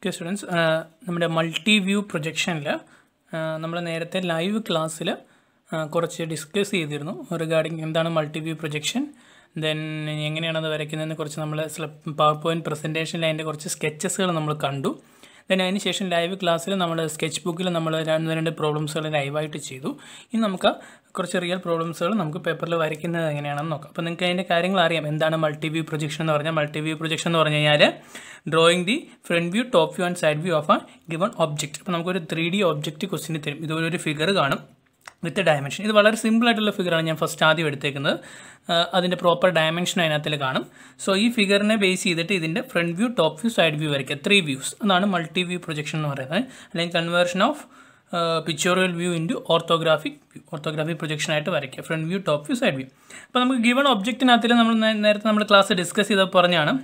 okay students uh, നമ്മുടെ multi view പ്രൊജക്ഷനിൽ നമ്മൾ നേരത്തെ ലൈവ് ക്ലാസ്സിൽ uh, കുറച്ച് ഡിസ്കസ് ചെയ്തിരുന്നു റിഗാർഡിങ് എന്താണ് മൾട്ടി വ്യൂ പ്രൊജക്ഷൻ ദെൻ എങ്ങനെയാണത് വരയ്ക്കുന്നതെന്ന് കുറച്ച് നമ്മൾ പവർ പോയിൻറ്റ് പ്രസൻറ്റേഷനിൽ അതിൻ്റെ കുറച്ച് സ്കെച്ചസുകൾ നമ്മൾ കണ്ടു ദെൻ അതിന് ശേഷം ലൈവ് ക്ലാസ്സിൽ നമ്മൾ സ്കെച്ച് ബുക്കിൽ നമ്മൾ രണ്ട് രണ്ട് പ്രോബ്ലംസുകൾ ലൈവായിട്ട് ചെയ്തു ഇനി നമുക്ക് കുറച്ച് റിയൽ പ്രോബ്ലംസുകൾ നമുക്ക് പേപ്പറിൽ വരയ്ക്കുന്നത് എങ്ങനെയാണെന്ന് നോക്കാം അപ്പോൾ നിങ്ങൾക്ക് അതിൻ്റെ കാര്യങ്ങൾ അറിയാം എന്താണ് മൾട്ടി വ്യൂ പ്രൊജക്ഷൻ എന്ന് പറഞ്ഞാൽ മൾട്ടി വ്യൂ പ്രൊജക്ഷൻ എന്ന് പറഞ്ഞു കഴിഞ്ഞാൽ drawing the front view top view and side view of a given object അപ്പോൾ നമുക്കൊരു ത്രീ ഡി ഒബ്ജക്റ്റ് ക്വസ്റ്റിന് തരും ഇതുപോലൊരു ഫിഗർ കാണും വിത്ത് ഡയമെൻഷൻ ഇത് വളരെ സിമ്പിൾ ആയിട്ടുള്ള ഫിഗറാണ് ഞാൻ ഫസ്റ്റ് ആദ്യം എടുത്തേക്കുന്നത് അതിൻ്റെ പ്രോപ്പർ ഡയമെൻഷൻ അതിനകത്തിൽ കാണും സോ ഈ ഫിഗറിനെ ബേസ് ചെയ്തിട്ട് ഇതിൻ്റെ front view top view side view വരയ്ക്കുക ത്രീ വ്യൂസ് എന്നാണ് മൾട്ടി വ്യൂ പ്രൊജക്ഷൻ എന്ന് പറയുന്നത് അല്ലെങ്കിൽ conversion of pictorial view into orthographic view orthographic ആയിട്ട് വരയ്ക്കുക front view top view side view അപ്പോൾ നമുക്ക് ഗിവൺ ഒബ്ജക്റ്റിനകത്തിൽ നമ്മൾ നേരത്തെ നമ്മൾ ക്ലാസ് ഡിസ്കസ് ചെയ്ത പറഞ്ഞാണ്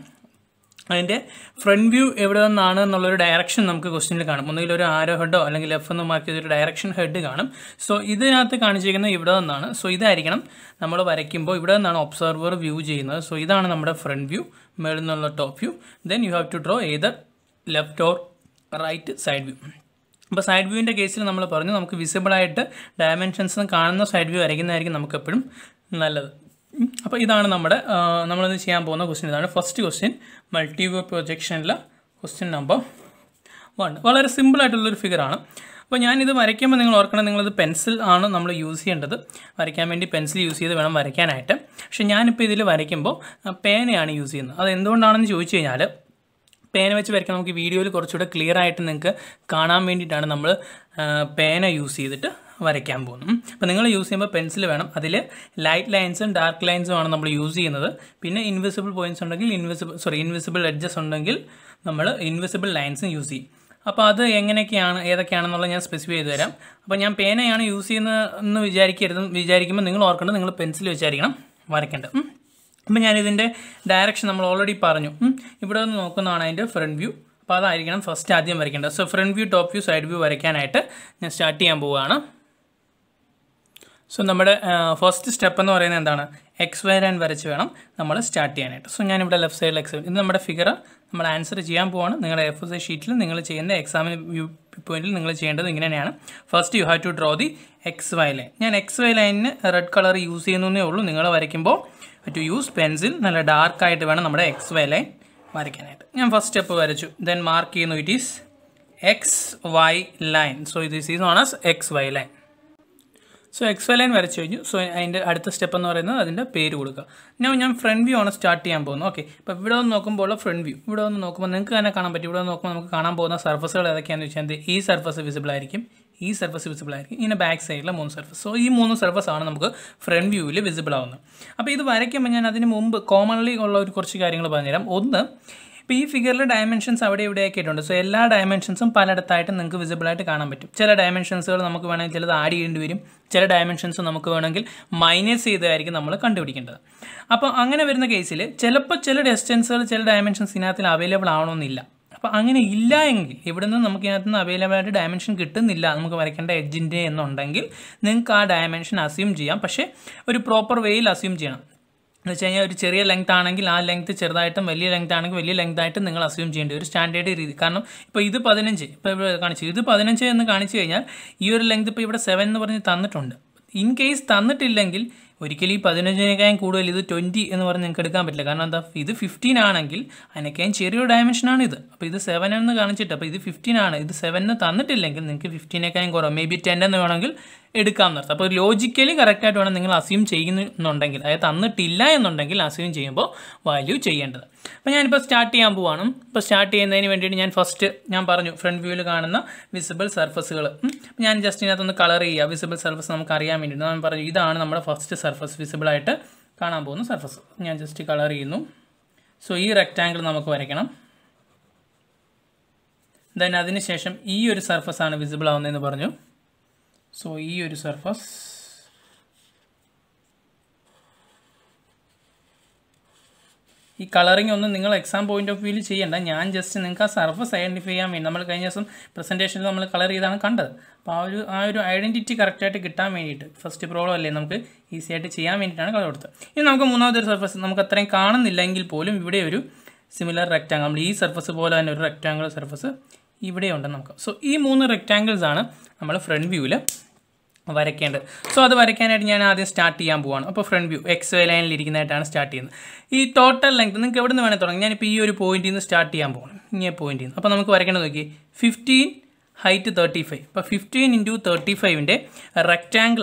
അതിൻ്റെ ഫ്രണ്ട് വ്യൂ എവിടെ നിന്നാണ് എന്നുള്ളൊരു ഡയറക്ഷൻ നമുക്ക് ക്വസ്റ്റിനിൽ കാണും ഒന്നുകിൽ ഒരു ആരോ ഹെഡോ അല്ലെങ്കിൽ എഫ് എന്ന് മാർക്ക് ചെയ്തൊരു ഡയറക്ഷൻ ഹെഡ് കാണും സോ ഇതിനകത്ത് കാണിച്ചിരിക്കുന്നത് ഇവിടെ നിന്നാണ് സോ ഇതായിരിക്കണം നമ്മൾ വരയ്ക്കുമ്പോൾ ഇവിടെ നിന്നാണ് ഒബ്സർവർ വ്യൂ ചെയ്യുന്നത് സോ ഇതാണ് നമ്മുടെ ഫ്രണ്ട് വ്യൂ മേളിൽ നിന്നുള്ള top view then you have to draw either left or right side view അപ്പോൾ സൈഡ് വ്യൂവിൻ്റെ കേസിൽ നമ്മൾ പറഞ്ഞു നമുക്ക് വിസിബിളായിട്ട് ഡയമെൻഷൻസ് കാണുന്ന സൈഡ് വ്യൂ വരയ്ക്കുന്നതായിരിക്കും നമുക്കെപ്പോഴും നല്ലത് അപ്പോൾ ഇതാണ് നമ്മുടെ നമ്മളിന്ന് ചെയ്യാൻ പോകുന്ന ക്വസ്റ്റ്യൻ ഇതാണ് ഫസ്റ്റ് ക്വസ്റ്റ്യൻ വ്യൂ പ്രൊജക്ഷനിലെ ക്വസ്റ്റ്യൻ നമ്പർ വൺ വളരെ സിമ്പിളായിട്ടുള്ളൊരു ഫിഗറാണ് അപ്പോൾ ഞാനിത് വരയ്ക്കുമ്പോൾ നിങ്ങൾ ഓർക്കണം നിങ്ങളത് പെൻസിൽ ആണ് നമ്മൾ യൂസ് ചെയ്യേണ്ടത് വരയ്ക്കാൻ വേണ്ടി പെൻസിൽ യൂസ് ചെയ്ത് വേണം വരയ്ക്കാനായിട്ട് പക്ഷേ ഞാനിപ്പോൾ ഇതിൽ വരയ്ക്കുമ്പോൾ പേനയാണ് യൂസ് ചെയ്യുന്നത് അത് എന്തുകൊണ്ടാണെന്ന് ചോദിച്ചു കഴിഞ്ഞാൽ പേന വെച്ച് വരയ്ക്കാൻ നമുക്ക് വീഡിയോയിൽ കുറച്ചുകൂടെ ക്ലിയർ ആയിട്ട് നിങ്ങൾക്ക് കാണാൻ വേണ്ടിയിട്ടാണ് നമ്മൾ പേന യൂസ് ചെയ്തിട്ട് വരയ്ക്കാൻ പോകുന്നു അപ്പോൾ നിങ്ങൾ യൂസ് ചെയ്യുമ്പോൾ പെൻസിൽ വേണം അതിൽ ലൈറ്റ് ലൈൻസും ഡാർക്ക് ലൈൻസും ആണ് നമ്മൾ യൂസ് ചെയ്യുന്നത് പിന്നെ ഇൻവിസിബിൾ പോയിൻറ്റ്സ് ഉണ്ടെങ്കിൽ ഇൻവിസിബിൾ സോറി ഇൻവിസിബിൾ എഡ്ജസ് ഉണ്ടെങ്കിൽ നമ്മൾ ഇൻവിസിബിൾ ലൈൻസും യൂസ് ചെയ്യും അപ്പോൾ അത് എങ്ങനെയൊക്കെയാണ് ഏതൊക്കെയാണെന്നുള്ളത് ഞാൻ സ്പെസിഫൈ ചെയ്തു തരാം അപ്പോൾ ഞാൻ പേനയാണ് യൂസ് ചെയ്യുന്നത് എന്ന് വിചാരിക്കരുത് വിചാരിക്കുമ്പോൾ നിങ്ങൾ ഓർക്കേണ്ടത് നിങ്ങൾ പെൻസിൽ വെച്ചായിരിക്കണം വരയ്ക്കേണ്ടത് അപ്പം ഞാനിതിൻ്റെ ഡയറക്ഷൻ നമ്മൾ ഓൾറെഡി പറഞ്ഞു ഇവിടെ നിന്ന് നോക്കുന്നതാണ് അതിൻ്റെ ഫ്രണ്ട് വ്യൂ അപ്പോൾ അതായിരിക്കണം ഫസ്റ്റ് ആദ്യം വരയ്ക്കേണ്ടത് so front view top view side view വരയ്ക്കാനായിട്ട് ഞാൻ സ്റ്റാർട്ട് ചെയ്യാൻ പോവുകയാണ് സോ നമ്മുടെ ഫസ്റ്റ് സ്റ്റെപ്പ് എന്ന് പറയുന്നത് എന്താണ് എക്സ് വൈ ലൈൻ വരച്ച് വേണം നമ്മൾ സ്റ്റാർട്ട് ചെയ്യാനായിട്ട് സോ ഞാനിവിടെ ലെഫ്റ്റ് സൈഡിൽ എക്സ് ഇത് നമ്മുടെ ഫിഗർ നമ്മൾ ആൻസർ ചെയ്യാൻ പോവാണ് നിങ്ങളുടെ എഫ് എസ് ഷീറ്റിൽ നിങ്ങൾ ചെയ്യുന്ന എക്സാമിന് വ്യൂ പോയിന്റിൽ നിങ്ങൾ ചെയ്യേണ്ടത് ഇങ്ങനെയാണ് first you have to draw the X Y line ഞാൻ എക്സ് വൈ ലൈനിന് റെഡ് കളർ യൂസ് ചെയ്യുന്നേ ഉള്ളൂ നിങ്ങൾ വരയ്ക്കുമ്പോൾ ടു യൂസ് പെൻസിൽ നല്ല ഡാർക്കായിട്ട് വേണം നമ്മുടെ എക്സ് വൈ ലൈൻ വരയ്ക്കാനായിട്ട് ഞാൻ ഫസ്റ്റ് സ്റ്റെപ്പ് വരച്ചു ദെൻ മാർക്ക് ചെയ്യുന്നു it is X Y line so ഇത് is known as X Y line so X line വരച്ചു കഴിഞ്ഞു സോ അതിൻ്റെ അടുത്ത സ്റ്റെപ്പ് എന്ന് പറയുന്നത് അതിൻ്റെ പേര് കൊടുക്കുക ഞാൻ ഞാൻ ഫ്രണ്ട് വ്യൂ ആണ് സ്റ്റാർട്ട് ചെയ്യാൻ പോകുന്നത് ഓക്കെ അപ്പോൾ ഇവിടെ ഒന്ന് നോക്കുമ്പോൾ ഉള്ള ഫ്രണ്ട് വ്യൂ ഇവിടെ ഒന്ന് നോക്കുമ്പോൾ നിങ്ങൾക്ക് തന്നെ കാണാൻ പറ്റും ഇവിടെ നോക്കുമ്പോൾ നമുക്ക് കാണാൻ പോകുന്ന സർഫസുകൾ ഏതൊക്കെയാണെന്ന് വെച്ചാൽ ഈ സർഫസ് വിസിബിൾ ആയിരിക്കും ഈ സർഫസ് വിസിബിൾ ആയിരിക്കും ഇങ്ങനെ ബാക്ക് സൈഡിലെ മൂന്ന് സർഫസ് സോ ഈ മൂന്ന് സർഫസ് ആണ് നമുക്ക് ഫ്രണ്ട് വ്യൂവിൽ വിസിബിൾ ആവുന്നത് അപ്പോൾ ഇത് വരയ്ക്കുമ്പോൾ ഞാൻ അതിന് മുമ്പ് കോമൺലി ഉള്ള ഒരു കുറച്ച് കാര്യങ്ങൾ പറഞ്ഞുതരാം ഒന്ന് ഇപ്പോൾ ഈ ഫിഗറിൽ ഡയമെൻഷൻസ് അവിടെ ഇവിടെയൊക്കെ ഇട്ടുണ്ട് സോ എല്ലാ ഡയമെൻഷൻസും പലയിടത്തായിട്ട് നിങ്ങൾക്ക് വിസിബിളായിട്ട് കാണാൻ പറ്റും ചില ഡയമെൻഷൻസുകൾ നമുക്ക് വേണമെങ്കിൽ ചിലത് ആഡ് ചെയ്യേണ്ടി വരും ചില ഡയമെൻഷൻസ് നമുക്ക് വേണമെങ്കിൽ മൈനസ് ചെയ്തായിരിക്കും നമ്മൾ കണ്ടുപിടിക്കേണ്ടത് അപ്പോൾ അങ്ങനെ വരുന്ന കേസിൽ ചിലപ്പോൾ ചില ഡിസ്റ്റൻസുകൾ ചില ഡയമെൻഷൻസ് ഇതിനകത്തിൽ അവൈലബിൾ ആവണമെന്നില്ല അപ്പോൾ അങ്ങനെ ഇല്ല എങ്കിൽ ഇവിടെ നിന്ന് നമുക്ക് ഇതിനകത്ത് നിന്ന് അവൈലബിൾ ആയിട്ട് ഡയമെൻഷൻ കിട്ടുന്നില്ല നമുക്ക് വരയ്ക്കേണ്ട എഡ്ജിൻ്റെ എന്നുണ്ടെങ്കിൽ നിങ്ങൾക്ക് ആ ഡയമെൻഷൻ അസ്യൂം ചെയ്യാം പക്ഷേ ഒരു പ്രോപ്പർ വേയിൽ അസ്യൂം ചെയ്യണം എന്ന് വെച്ച് കഴിഞ്ഞാൽ ഒരു ചെറിയ ലെങ്ത് ആണെങ്കിൽ ആ ലെങ്ത് ചെറുതായിട്ടും വലിയ ലെങ്ത് ആണെങ്കിൽ വലിയ ലെങ്ത് ആയിട്ടും നിങ്ങൾ അസ്യൂം ചെയ്യേണ്ടി ഒരു സ്റ്റാൻഡേർഡ് രീതി കാരണം ഇപ്പോൾ ഇത് പതിനഞ്ച് ഇപ്പോൾ കാണിച്ചു ഇത് പതിനഞ്ച് എന്ന് കാണിച്ചു കഴിഞ്ഞാൽ ഈ ഒരു ലെങ്ത് ഇപ്പോൾ ഇവിടെ സെവൻ എന്ന് പറഞ്ഞ് തന്നിട്ടുണ്ട് ഇൻ കേസ് തന്നിട്ടില്ലെങ്കിൽ ഒരിക്കലും ഈ പതിനഞ്ചിനേക്കാളും കൂടുതൽ ഇത് ട്വൻറ്റി എന്ന് പറഞ്ഞ് നിങ്ങൾക്ക് എടുക്കാൻ പറ്റില്ല കാരണം എന്താ ഇത് ഫിഫ്റ്റീൻ ആണെങ്കിൽ അതിനേക്കാളും ചെറിയൊരു ഡയമെൻഷനാണ് ഇത് അപ്പോൾ ഇത് സെവൻ എന്ന് കാണിച്ചിട്ട് അപ്പോൾ ഇത് ഫിഫ്റ്റീൻ ആണ് ഇത് സെവനിന് തന്നിട്ടില്ലെങ്കിൽ നിങ്ങൾക്ക് ഫിഫ്റ്റീനേക്കാളും കുറവ് മേ ബി ടെൻ എന്ന് വേണമെങ്കിൽ എടുക്കാം എന്നർത്ഥം അപ്പോൾ ലോജിക്കലി കറക്റ്റായിട്ട് വേണം നിങ്ങൾ അസ്യൂം ചെയ്യുന്നുണ്ടെങ്കിൽ അതായത് തന്നിട്ടില്ല എന്നുണ്ടെങ്കിൽ അസ്യൂം ചെയ്യുമ്പോൾ വാല്യൂ ചെയ്യേണ്ടത് അപ്പോൾ ഞാനിപ്പോൾ സ്റ്റാർട്ട് ചെയ്യാൻ പോവാണ് ഇപ്പോൾ സ്റ്റാർട്ട് ചെയ്യുന്നതിന് വേണ്ടിയിട്ട് ഞാൻ ഫസ്റ്റ് ഞാൻ പറഞ്ഞു ഫ്രണ്ട് വ്യൂവിൽ കാണുന്ന വിസിബിൾ സർഫസുകൾ ഞാൻ ജസ്റ്റ് ഇതിനകത്തൊന്ന് കളർ ചെയ്യുക വിസിബിൾ സർഫസ് നമുക്ക് അറിയാൻ വേണ്ടിയിട്ട് ഞാൻ പറഞ്ഞു ഇതാണ് നമ്മുടെ ഫസ്റ്റ് സർഫസ് വിസിബിളായിട്ട് കാണാൻ പോകുന്ന സർഫസ് ഞാൻ ജസ്റ്റ് കളർ ചെയ്യുന്നു സോ ഈ റെക്റ്റാങ്കിൾ നമുക്ക് വരയ്ക്കണം ദെൻ അതിനുശേഷം ഈ ഒരു സർഫസ് ആണ് വിസിബിൾ ആവുന്നതെന്ന് പറഞ്ഞു സോ ഈ ഒരു സർഫസ് ഈ കളറിങ് ഒന്നും നിങ്ങൾ എക്സാം പോയിന്റ് ഓഫ് വ്യൂവിൽ ചെയ്യേണ്ട ഞാൻ ജസ്റ്റ് നിങ്ങൾക്ക് ആ സർഫസ് ഐഡൻറ്റിഫൈ ചെയ്യാൻ വേണ്ടി നമ്മൾ കഴിഞ്ഞ ദിവസം പ്രസൻറ്റേഷനിൽ നമ്മൾ കളർ ചെയ്താണ് കണ്ടത് അപ്പോൾ ആ ഒരു ആ ഒരു ഐഡൻറ്റിറ്റി കറക്റ്റായിട്ട് കിട്ടാൻ വേണ്ടിയിട്ട് ഫസ്റ്റ് പ്രോബ്ലം അല്ലേ നമുക്ക് ഈസി ആയിട്ട് ചെയ്യാൻ വേണ്ടിയിട്ടാണ് കളർ കൊടുത്തത് ഇനി നമുക്ക് മൂന്നാമത്തെ ഒരു സർഫസ് നമുക്ക് അത്രയും കാണുന്നില്ലെങ്കിൽ പോലും ഇവിടെ ഒരു സിമിലർ റെക്റ്റാങ്കിൾ നമ്മൾ ഈ സർഫസ് പോലെ തന്നെ ഒരു റെക്റ്റാങ്കിൾ സർഫസ് ഇവിടെ ഉണ്ടെന്ന് നമുക്ക് സോ ഈ മൂന്ന് റെക്റ്റാങ്കിൾസ് ആണ് നമ്മൾ ഫ്രണ്ട് വ്യൂവിൽ വരയ്ക്കേണ്ടത് സോ അത് വരയ്ക്കാനായിട്ട് ഞാൻ ആദ്യം സ്റ്റാർട്ട് ചെയ്യാൻ പോവാണ് അപ്പോൾ ഫ്രണ്ട് വ്യൂ എക്സ് വൈ ലൈനിൽ ഇരിക്കുന്നതായിട്ടാണ് സ്റ്റാർട്ട് ചെയ്യുന്നത് ഈ ടോട്ടൽ ലെങ്ത് നിങ്ങൾക്ക് എവിടെ നിന്ന് വേണേൽ തുടങ്ങി ഞാനിപ്പോൾ ഈ ഒരു പോയിന്റിൽ നിന്ന് സ്റ്റാർട്ട് ചെയ്യാൻ പോകണം ഇങ്ങനെ പോയിന്റിൽ നിന്ന് അപ്പോൾ നമുക്ക് വരയ്ക്കേണ്ടത് നോക്കി ഫിഫ്റ്റീൻ ഹൈറ്റ് തേർട്ടി ഫൈവ് അപ്പോൾ ഫിഫ്റ്റീൻ ഇൻറ്റു തേർട്ടി ഫൈവിൻ്റെ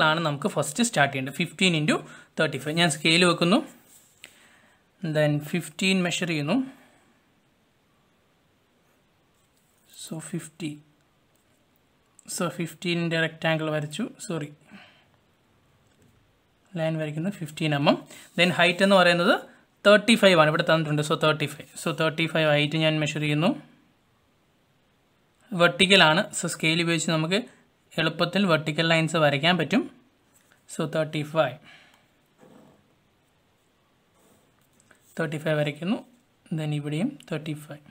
ആണ് നമുക്ക് ഫസ്റ്റ് സ്റ്റാർട്ട് ചെയ്യേണ്ടത് ഫിഫ്റ്റീൻ ഇൻറ്റു തേർട്ടി ഫൈവ് ഞാൻ സ്കെയിൽ വെക്കുന്നു ദെൻ ഫിഫ്റ്റീൻ മെഷർ ചെയ്യുന്നു സോ ഫിഫ്റ്റീൻ സോ ഫിഫ്റ്റീനിൻ്റെ റെക്റ്റാങ്കിൾ വരച്ചു സോറി ലൈൻ വരയ്ക്കുന്നത് fifteen M M then height എന്ന് പറയുന്നത് തേർട്ടി ഫൈവ് ആണ് ഇവിടെ തന്നിട്ടുണ്ട് so thirty five so thirty five height ഞാൻ മെഷർ ചെയ്യുന്നു വെർട്ടിക്കലാണ് സോ സ്കെയിൽ ഉപയോഗിച്ച് നമുക്ക് എളുപ്പത്തിൽ വെർട്ടിക്കൽ ലൈൻസ് വരയ്ക്കാൻ പറ്റും so thirty five thirty five വരയ്ക്കുന്നു ദെൻ ഇവിടെയും തേർട്ടി ഫൈവ്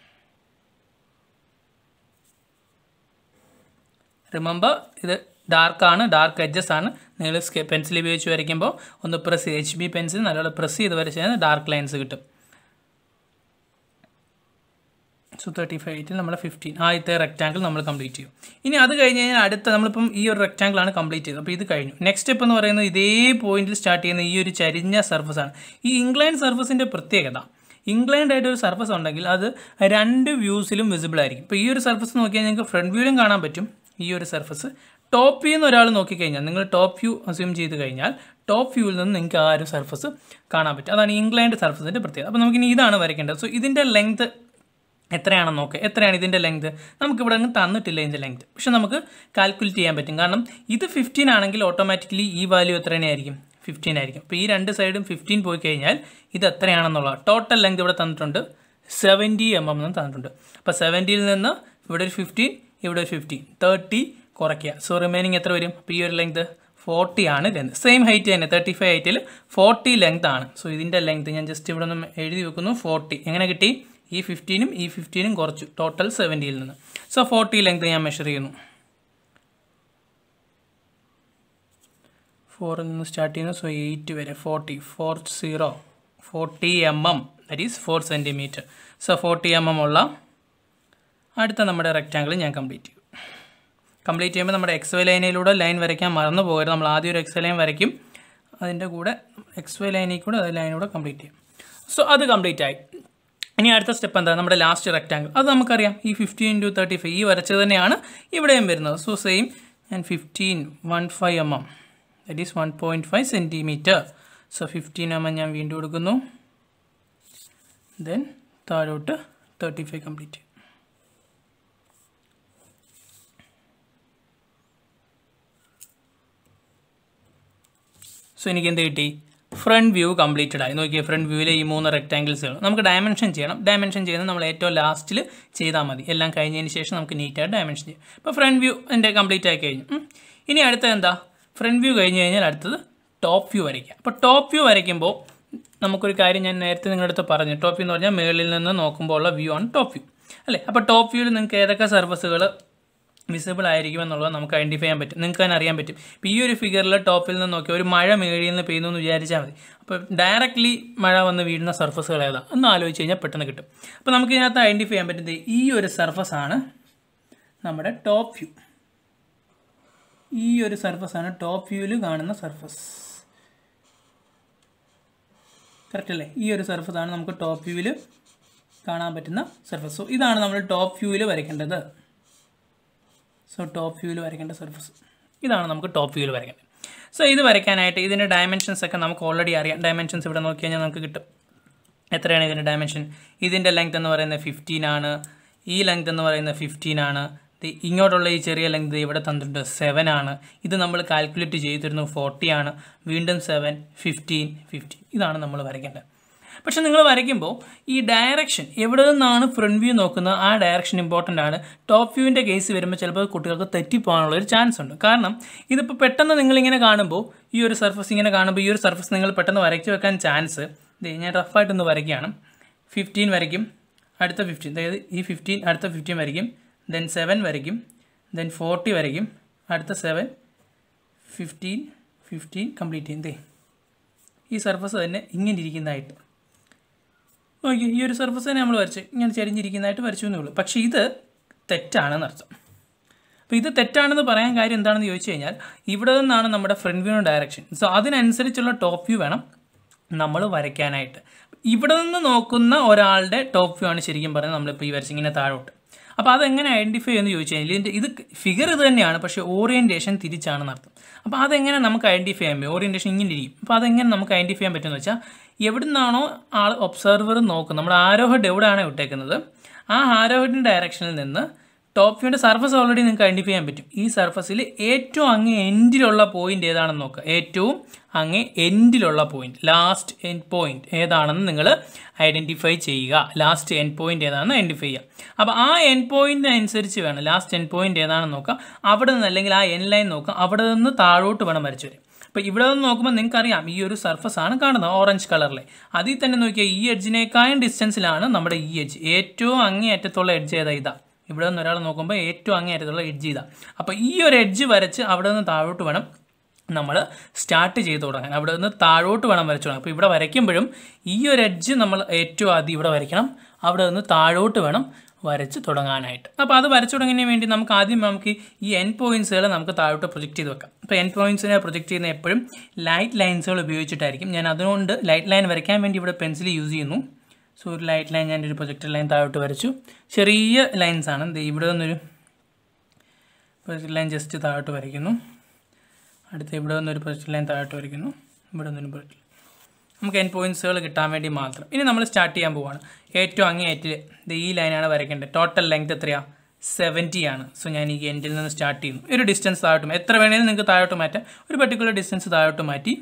റിമെമ്പർ ഇത് ഡാർക്കാണ് ഡാർക്ക് എഡ്ജസ് ആണ് നിങ്ങൾ പെൻസിൽ ഉപയോഗിച്ച് വരയ്ക്കുമ്പോൾ ഒന്ന് പ്രസ് എച്ച് ബി പെൻസിൽ നല്ലോണം പ്രസ് ചെയ്ത് വരച്ച് കഴിഞ്ഞാൽ ഡാർക്ക് ലൈൻസ് കിട്ടും സോ തേർട്ടി ഫൈവ് എയ്റ്റിൽ നമ്മൾ ഫിഫ്റ്റീൻ ആദ്യത്തെ റെക്റ്റാങ്കിൾ നമ്മൾ കംപ്ലീറ്റ് ചെയ്യും ഇനി അത് കഴിഞ്ഞ് കഴിഞ്ഞാൽ അടുത്ത നമ്മളിപ്പം ഈ ഒരു റെക്റ്റാങ്കിളാണ് കംപ്ലീറ്റ് ചെയ്തത് അപ്പോൾ ഇത് കഴിഞ്ഞു നെക്സ്റ്റ് സ്റ്റെപ്പ് എന്ന് പറയുന്നത് ഇതേ പോയിന്റിൽ സ്റ്റാർട്ട് ചെയ്യുന്ന ഈ ഒരു ചരിഞ്ഞ സർഫസാണ് ഈ ഇംഗ്ലൈൻ സർഫസിൻ്റെ പ്രത്യേകത ഇൻക്ലൈൻഡ് ആയിട്ട് ഒരു സർഫസ് ഉണ്ടെങ്കിൽ അത് രണ്ട് വ്യൂസിലും വിസിബിൾ ആയിരിക്കും ഇപ്പോൾ ഈ ഒരു സർഫസ് നോക്കിയാൽ നിങ്ങൾക്ക് ഫ്രണ്ട് വ്യൂവിലും കാണാൻ പറ്റും ഈ ഒരു സർഫസ് ടോപ്പ് വ്യൂന്ന് ഒരാൾ നോക്കിക്കഴിഞ്ഞാൽ നിങ്ങൾ ടോപ്പ് വ്യൂ അസ്യൂം ചെയ്ത് കഴിഞ്ഞാൽ ടോപ്പ് വ്യൂവിൽ നിന്ന് നിങ്ങൾക്ക് ആ ഒരു സർഫസ് കാണാൻ പറ്റും അതാണ് ഇംഗ്ലണ്ട് സർഫസിൻ്റെ പ്രത്യേകത അപ്പോൾ നമുക്കിനി ഇതാണ് വരയ്ക്കേണ്ടത് സോ ഇതിൻ്റെ ലെങ്ത് എത്രയാണെന്ന് നോക്കുക എത്രയാണ് ഇതിൻ്റെ ലെങ്ത് നമുക്കിവിടെ അങ്ങ് തന്നിട്ടില്ല ഇതിൻ്റെ ലെങ്ത് പക്ഷെ നമുക്ക് കാൽക്കുലേറ്റ് ചെയ്യാൻ പറ്റും കാരണം ഇത് ഫിഫ്റ്റീൻ ആണെങ്കിൽ ഓട്ടോമാറ്റിക്കലി ഈ വാല്യൂ എത്ര ആയിരിക്കും ഫിഫ്റ്റീൻ ആയിരിക്കും അപ്പോൾ ഈ രണ്ട് സൈഡും ഫിഫ്റ്റീൻ പോയി കഴിഞ്ഞാൽ ഇത് എത്രയാണെന്നുള്ള ടോട്ടൽ ലെങ്ത് ഇവിടെ തന്നിട്ടുണ്ട് സെവൻറ്റി എം എം എന്ന് തന്നിട്ടുണ്ട് അപ്പോൾ സെവൻറ്റിയിൽ നിന്ന് ഇവിടെ ഒരു ഫിഫ്റ്റീൻ ഇവിടെ ഫിഫ്റ്റീൻ തേർട്ടി കുറയ്ക്കുക സോ റിമൈനിങ് എത്ര വരും അപ്പോൾ ഈ ഒരു ലെങ്ത് ഫോർട്ടി ആണ് ലെങ്ത് സെയിം ഹൈറ്റ് തന്നെ തേർട്ടി ഫൈവ് ഹൈറ്റിൽ ഫോർട്ടി ലെങ്ത് ആണ് സോ ഇതിൻ്റെ ലെങ്ത് ഞാൻ ജസ്റ്റ് ഇവിടെ നിന്നും എഴുതി വെക്കുന്നു ഫോർട്ടി എങ്ങനെ കിട്ടി ഈ ഫിഫ്റ്റീനും ഈ ഫിഫ്റ്റീനും കുറച്ചു ടോട്ടൽ സെവൻറ്റിയിൽ നിന്ന് സോ ഫോർട്ടി ലെങ്ത് ഞാൻ മെഷർ ചെയ്യുന്നു ഫോറിൽ നിന്ന് സ്റ്റാർട്ട് ചെയ്യുന്നു സോ എയ്റ്റ് വരെ forty four zero forty M M that is four centimetre so forty M M ഉള്ള അടുത്ത നമ്മുടെ റെക്റ്റാങ്കിൾ ഞാൻ കംപ്ലീറ്റ് ചെയ്യും കംപ്ലീറ്റ് ചെയ്യുമ്പോൾ നമ്മുടെ എക്സ് വൈ ലൈനിലൂടെ ലൈൻ വരയ്ക്കാൻ മറന്നു പോകരുത് നമ്മൾ ആദ്യം ഒരു എക്സ് വൈ ലൈൻ വരയ്ക്കും അതിൻ്റെ കൂടെ എക്സ് വൈ ലൈനിൽ കൂടെ അത് ലൈനിലൂടെ കംപ്ലീറ്റ് ചെയ്യും സോ അത് കംപ്ലീറ്റ് ആയി ഇനി അടുത്ത സ്റ്റെപ്പ് എന്താ നമ്മുടെ ലാസ്റ്റ് റെക്റ്റാങ്കിൾ അത് നമുക്കറിയാം ഈ ഫിഫ്റ്റീൻ ടു തേർട്ടി ഫൈവ് ഈ വരച്ചത് തന്നെയാണ് ഇവിടെയും വരുന്നത് സോ സെയിം ഞാൻ fifteen one five M M that is one point five centimetre so fifteen M M ഞാൻ വീണ്ടും കൊടുക്കുന്നു ദെൻ താഴോട്ട് തേർട്ടി ഫൈവ് കംപ്ലീറ്റ് സോ എനിക്ക് എന്ത് കിട്ടി ഫ്രണ്ട് വ്യൂ കംപ്ലീറ്റഡ് ആയി നോക്കിയാൽ ഫ്രണ്ട് വ്യൂവിലെ ഈ മൂന്ന് റെക്റ്റാങ്കിൾസുകൾ നമുക്ക് ഡയമെൻഷൻ ചെയ്യണം ഡയമെൻഷൻ ചെയ്യുന്നത് നമ്മൾ ഏറ്റവും ലാസ്റ്റിൽ ചെയ്താൽ മതി എല്ലാം കഴിഞ്ഞതിന് ശേഷം നമുക്ക് നീറ്റായിട്ട് ഡയമെൻഷൻ ചെയ്യാം അപ്പോൾ ഫ്രണ്ട് വ്യൂ എൻ്റെ കംപ്ലീറ്റ് ആയി കഴിഞ്ഞു ഇനി അടുത്തത് എന്താ ഫ്രണ്ട് വ്യൂ കഴിഞ്ഞ് കഴിഞ്ഞാൽ അടുത്തത് ടോപ്പ് വ്യൂ വരയ്ക്കുക അപ്പോൾ ടോപ്പ് വ്യൂ വരയ്ക്കുമ്പോൾ നമുക്കൊരു കാര്യം ഞാൻ നേരത്തെ നിങ്ങളുടെ അടുത്ത് പറഞ്ഞു ടോപ്പ് വ്യൂ എന്ന് പറഞ്ഞാൽ മുകളിൽ നിന്ന് നോക്കുമ്പോൾ ഉള്ള വ്യൂ ആണ് ടോപ്പ് വ്യൂ അല്ലേ അപ്പോൾ ടോപ്പ് വ്യൂവിൽ നിങ്ങൾക്ക് ഏതൊക്കെ സർവീസുകൾ വിസിബിൾ ആയിരിക്കും എന്നുള്ളത് നമുക്ക് ഐഡൻറ്റിഫൈ ചെയ്യാൻ പറ്റും നിങ്ങൾക്ക് തന്നെ അറിയാൻ പറ്റും ഇപ്പോൾ ഈ ഒരു ഫിഗറിൽ ടോപ്പിൽ നിന്ന് നോക്കി ഒരു മഴ മേളിയിൽ നിന്ന് പെയ്യുന്നു എന്ന് വിചാരിച്ചാൽ മതി അപ്പോൾ ഡയറക്റ്റ്ലി മഴ വന്ന് വീഴുന്ന സർഫസുകൾ ഏതാണ് ഒന്ന് ആലോചിച്ച് കഴിഞ്ഞാൽ പെട്ടെന്ന് കിട്ടും അപ്പോൾ നമുക്ക് ഇതിനകത്ത് ഐഡൻറ്റിഫൈ ചെയ്യാൻ പറ്റുന്നത് ഈ ഒരു സർഫസ് ആണ് നമ്മുടെ ടോപ്പ് വ്യൂ ഈ ഒരു സർഫസ് ആണ് ടോപ്പ് വ്യൂവിൽ കാണുന്ന സർഫസ് കറക്റ്റ് അല്ലേ ഈ ഒരു സർഫസ് ആണ് നമുക്ക് ടോപ്പ് വ്യൂവിൽ കാണാൻ പറ്റുന്ന സർഫസ് സോ ഇതാണ് നമ്മൾ ടോപ്പ് വ്യൂവിൽ വരയ്ക്കേണ്ടത് സോ ടോപ്പ് വ്യൂവിൽ വരയ്ക്കേണ്ട സർഫസ് ഇതാണ് നമുക്ക് ടോപ്പ് വ്യൂവിൽ വരയ്ക്കേണ്ടത് സോ ഇത് വരയ്ക്കാനായിട്ട് ഇതിൻ്റെ ഡയമെൻഷൻസ് ഒക്കെ നമുക്ക് ഓൾറെഡി അറിയാം ഡയമെൻഷൻസ് ഇവിടെ നോക്കി കഴിഞ്ഞാൽ നമുക്ക് കിട്ടും എത്രയാണ് ഇതിൻ്റെ ഡയമെൻഷൻ ഇതിൻ്റെ ലെങ്ത് എന്ന് പറയുന്നത് ഫിഫ്റ്റീൻ ആണ് ഈ ലെങ്ത് എന്ന് പറയുന്നത് ഫിഫ്റ്റീൻ ആണ് ഇങ്ങോട്ടുള്ള ഈ ചെറിയ ലെങ്ത് ഇവിടെ തന്നിട്ടുണ്ട് സെവൻ ആണ് ഇത് നമ്മൾ കാൽക്കുലേറ്റ് ചെയ്തിരുന്നു ഫോർട്ടി ആണ് വീണ്ടും സെവൻ ഫിഫ്റ്റീൻ ഫിഫ്റ്റീൻ ഇതാണ് നമ്മൾ വരയ്ക്കേണ്ടത് പക്ഷേ നിങ്ങൾ വരയ്ക്കുമ്പോൾ ഈ ഡയറക്ഷൻ എവിടെ നിന്നാണ് ഫ്രണ്ട് വ്യൂ നോക്കുന്നത് ആ ഡയറക്ഷൻ ഇമ്പോർട്ടൻ്റ് ആണ് ടോപ്പ് വ്യൂവിൻ്റെ കേസ് വരുമ്പോൾ ചിലപ്പോൾ കുട്ടികൾക്ക് തെറ്റിപ്പോകാനുള്ള ഒരു ചാൻസ് ഉണ്ട് കാരണം ഇതിപ്പോൾ പെട്ടെന്ന് നിങ്ങളിങ്ങനെ കാണുമ്പോൾ ഈ ഒരു സർഫസ് ഇങ്ങനെ കാണുമ്പോൾ ഈ ഒരു സർഫസ് നിങ്ങൾ പെട്ടെന്ന് വരച്ചു വെക്കാൻ ചാൻസ് ഞാൻ റഫായിട്ടൊന്ന് വരയ്ക്കുകയാണ് ഫിഫ്റ്റീൻ വരയ്ക്കും അടുത്ത ഫിഫ്റ്റീൻ അതായത് ഈ ഫിഫ്റ്റീൻ അടുത്ത ഫിഫ്റ്റീൻ വരയ്ക്കും ദെൻ സെവൻ വരയ്ക്കും ദെൻ ഫോർട്ടി വരയ്ക്കും അടുത്ത സെവൻ ഫിഫ്റ്റീൻ ഫിഫ്റ്റീൻ കംപ്ലീറ്റ് ചെയ്യും ഈ സർഫസ് തന്നെ ഇങ്ങനെ ഇരിക്കുന്നതായിട്ട് ഓക്കെ ഈ ഒരു തന്നെ നമ്മൾ വരച്ച് ഇങ്ങനെ ചരിഞ്ഞിരിക്കുന്നതായിട്ട് വരച്ചു എന്നുള്ളൂ പക്ഷേ ഇത് തെറ്റാണെന്ന് അർത്ഥം അപ്പോൾ ഇത് തെറ്റാണെന്ന് പറയാൻ കാര്യം എന്താണെന്ന് ചോദിച്ചു കഴിഞ്ഞാൽ ഇവിടെ നിന്നാണ് നമ്മുടെ ഫ്രണ്ട് വ്യൂ ഡയറക്ഷൻ സോ അതിനനുസരിച്ചുള്ള ടോപ്പ് വ്യൂ വേണം നമ്മൾ വരയ്ക്കാനായിട്ട് ഇവിടെ നിന്ന് നോക്കുന്ന ഒരാളുടെ ടോപ്പ് വ്യൂ ആണ് ശരിക്കും പറഞ്ഞാൽ നമ്മളിപ്പോൾ ഈ ഇങ്ങനെ താഴോട്ട് അപ്പോൾ അതെങ്ങനെ ഐഡൻറ്റിഫൈ ചെയ്യുമെന്ന് ചോദിച്ചു കഴിഞ്ഞാൽ ഇതിൻ്റെ ഇത് ഫിഗർ ഇത് തന്നെയാണ് പക്ഷേ ഓറിയൻറ്റേഷൻ തിരിച്ചാണെന്ന് അർത്ഥം അപ്പോൾ അതെങ്ങനെ നമുക്ക് ഐഡൻറ്റിഫൈ ചെയ്യാൻ പറ്റും ഓറിയൻറ്റേഷൻ ഇങ്ങനെ ഇരിക്കും അപ്പോൾ അതെങ്ങനെ നമുക്ക് ഐഡൻറ്റിഫൈ ചെയ്യാൻ പറ്റുമെന്ന് വെച്ചാൽ എവിടെ നിന്നാണോ ആൾ ഒബ്സർവർ നോക്കുന്നത് നമ്മുടെ ആരോഹഡ് എവിടെയാണ് ഇട്ടേക്കുന്നത് ആ ആരോഹഡിൻ്റെ ഡയറക്ഷനിൽ നിന്ന് ടോപ്പ് വ്യൂവിൻ്റെ സർഫസ് ഓൾറെഡി നിങ്ങൾക്ക് ഐഡൻറ്റിഫൈ ചെയ്യാൻ പറ്റും ഈ സർഫസിൽ ഏറ്റവും അങ്ങ് എൻഡിലുള്ള പോയിൻ്റ് ഏതാണെന്ന് നോക്കുക ഏറ്റവും അങ്ങേ എൻഡിലുള്ള പോയിന്റ് ലാസ്റ്റ് എൻഡ് പോയിന്റ് ഏതാണെന്ന് നിങ്ങൾ ഐഡൻറ്റിഫൈ ചെയ്യുക ലാസ്റ്റ് എൻഡ് പോയിന്റ് ഏതാണെന്ന് ഐഡൻറ്റിഫൈ ചെയ്യുക അപ്പോൾ ആ എൻഡ് പോയിന്റിനനുസരിച്ച് അനുസരിച്ച് വേണം ലാസ്റ്റ് എൻഡ് പോയിന്റ് ഏതാണെന്ന് നോക്കുക അവിടെ നിന്ന് അല്ലെങ്കിൽ ആ എൻ ലൈൻ നോക്കുക അവിടെ നിന്ന് താഴോട്ട് വേണം വരച്ചു വരും അപ്പോൾ ഇവിടെ നിന്ന് നോക്കുമ്പോൾ നിങ്ങൾക്കറിയാം ഈ ഒരു സർഫസ് ആണ് കാണുന്നത് ഓറഞ്ച് കളറിലെ അതിൽ തന്നെ നോക്കിയാൽ ഈ എഡ്ജിനേക്കാളും ഡിസ്റ്റൻസിലാണ് നമ്മുടെ ഈ എഡ്ജ് ഏറ്റവും അങ്ങേയറ്റത്തുള്ള എഡ്ജ് ഏതാ ഇതാ ഇവിടെ നിന്ന് ഒരാൾ നോക്കുമ്പോൾ ഏറ്റവും അങ്ങേയറ്റത്തുള്ള എഡ്ജ് ഇതാ അപ്പോൾ ഈ ഒരു എഡ്ജ് വരച്ച് അവിടെ നിന്ന് താഴോട്ട് വേണം നമ്മൾ സ്റ്റാർട്ട് ചെയ്ത് തുടങ്ങാൻ അവിടെ നിന്ന് താഴോട്ട് വേണം വരച്ചു തുടങ്ങാൻ അപ്പോൾ ഇവിടെ വരയ്ക്കുമ്പോഴും ഈ ഒരു എഡ്ജ് നമ്മൾ ഏറ്റവും ആദ്യം ഇവിടെ വരയ്ക്കണം അവിടെ നിന്ന് താഴോട്ട് വേണം വരച്ച് തുടങ്ങാനായിട്ട് അപ്പോൾ അത് വരച്ചു തുടങ്ങുന്നതിന് വേണ്ടി നമുക്ക് ആദ്യം നമുക്ക് ഈ എൻ പോയിൻസുകൾ നമുക്ക് താഴോട്ട് പ്രൊജക്റ്റ് ചെയ്ത് വെക്കാം അപ്പോൾ എൻ പോയിൻസിനെ പ്രൊജക്റ്റ് ചെയ്യുന്ന എപ്പോഴും ലൈറ്റ് ലൈൻസുകൾ ഉപയോഗിച്ചിട്ടായിരിക്കും ഞാൻ അതുകൊണ്ട് ലൈറ്റ് ലൈൻ വരയ്ക്കാൻ വേണ്ടി ഇവിടെ പെൻസിൽ യൂസ് ചെയ്യുന്നു സോ ഒരു ലൈറ്റ് ലൈൻ ഞാനൊരു പ്രൊജക്ട് ലൈൻ താഴോട്ട് വരച്ചു ചെറിയ ലൈൻസാണ് ഇവിടെ നിന്നൊരു പ്രൊജക്ട് ലൈൻ ജസ്റ്റ് താഴോട്ട് വരയ്ക്കുന്നു അടുത്ത് ഇവിടെ വന്നൊരു പ്രൊജക്റ്റ് ലൈൻ താഴോട്ട് വരയ്ക്കുന്നു ഇവിടെ വന്നൊരു പ്രൊജക്റ്റ് നമുക്ക് എൻ പോയിൻസുകൾ കിട്ടാൻ വേണ്ടി മാത്രം ഇനി നമ്മൾ സ്റ്റാർട്ട് ചെയ്യാൻ പോവാണ് ഏറ്റവും അങ്ങേയറ്റിൽ ഇത് ഈ ലൈനാണ് വരയ്ക്കേണ്ടത് ടോട്ടൽ ലെങ്ത് എത്രയാണ് സെവൻറ്റി ആണ് സോ ഞാൻ ഈ എൻഡിൽ നിന്ന് സ്റ്റാർട്ട് ചെയ്യുന്നു ഒരു ഡിസ്റ്റൻസ് താഴോട്ട് എത്ര വേണമെങ്കിലും നിങ്ങൾക്ക് താഴോട്ട് മാറ്റാം ഒരു പർട്ടിക്കുലർ ഡിസ്റ്റൻസ് താഴോട്ട് മാറ്റി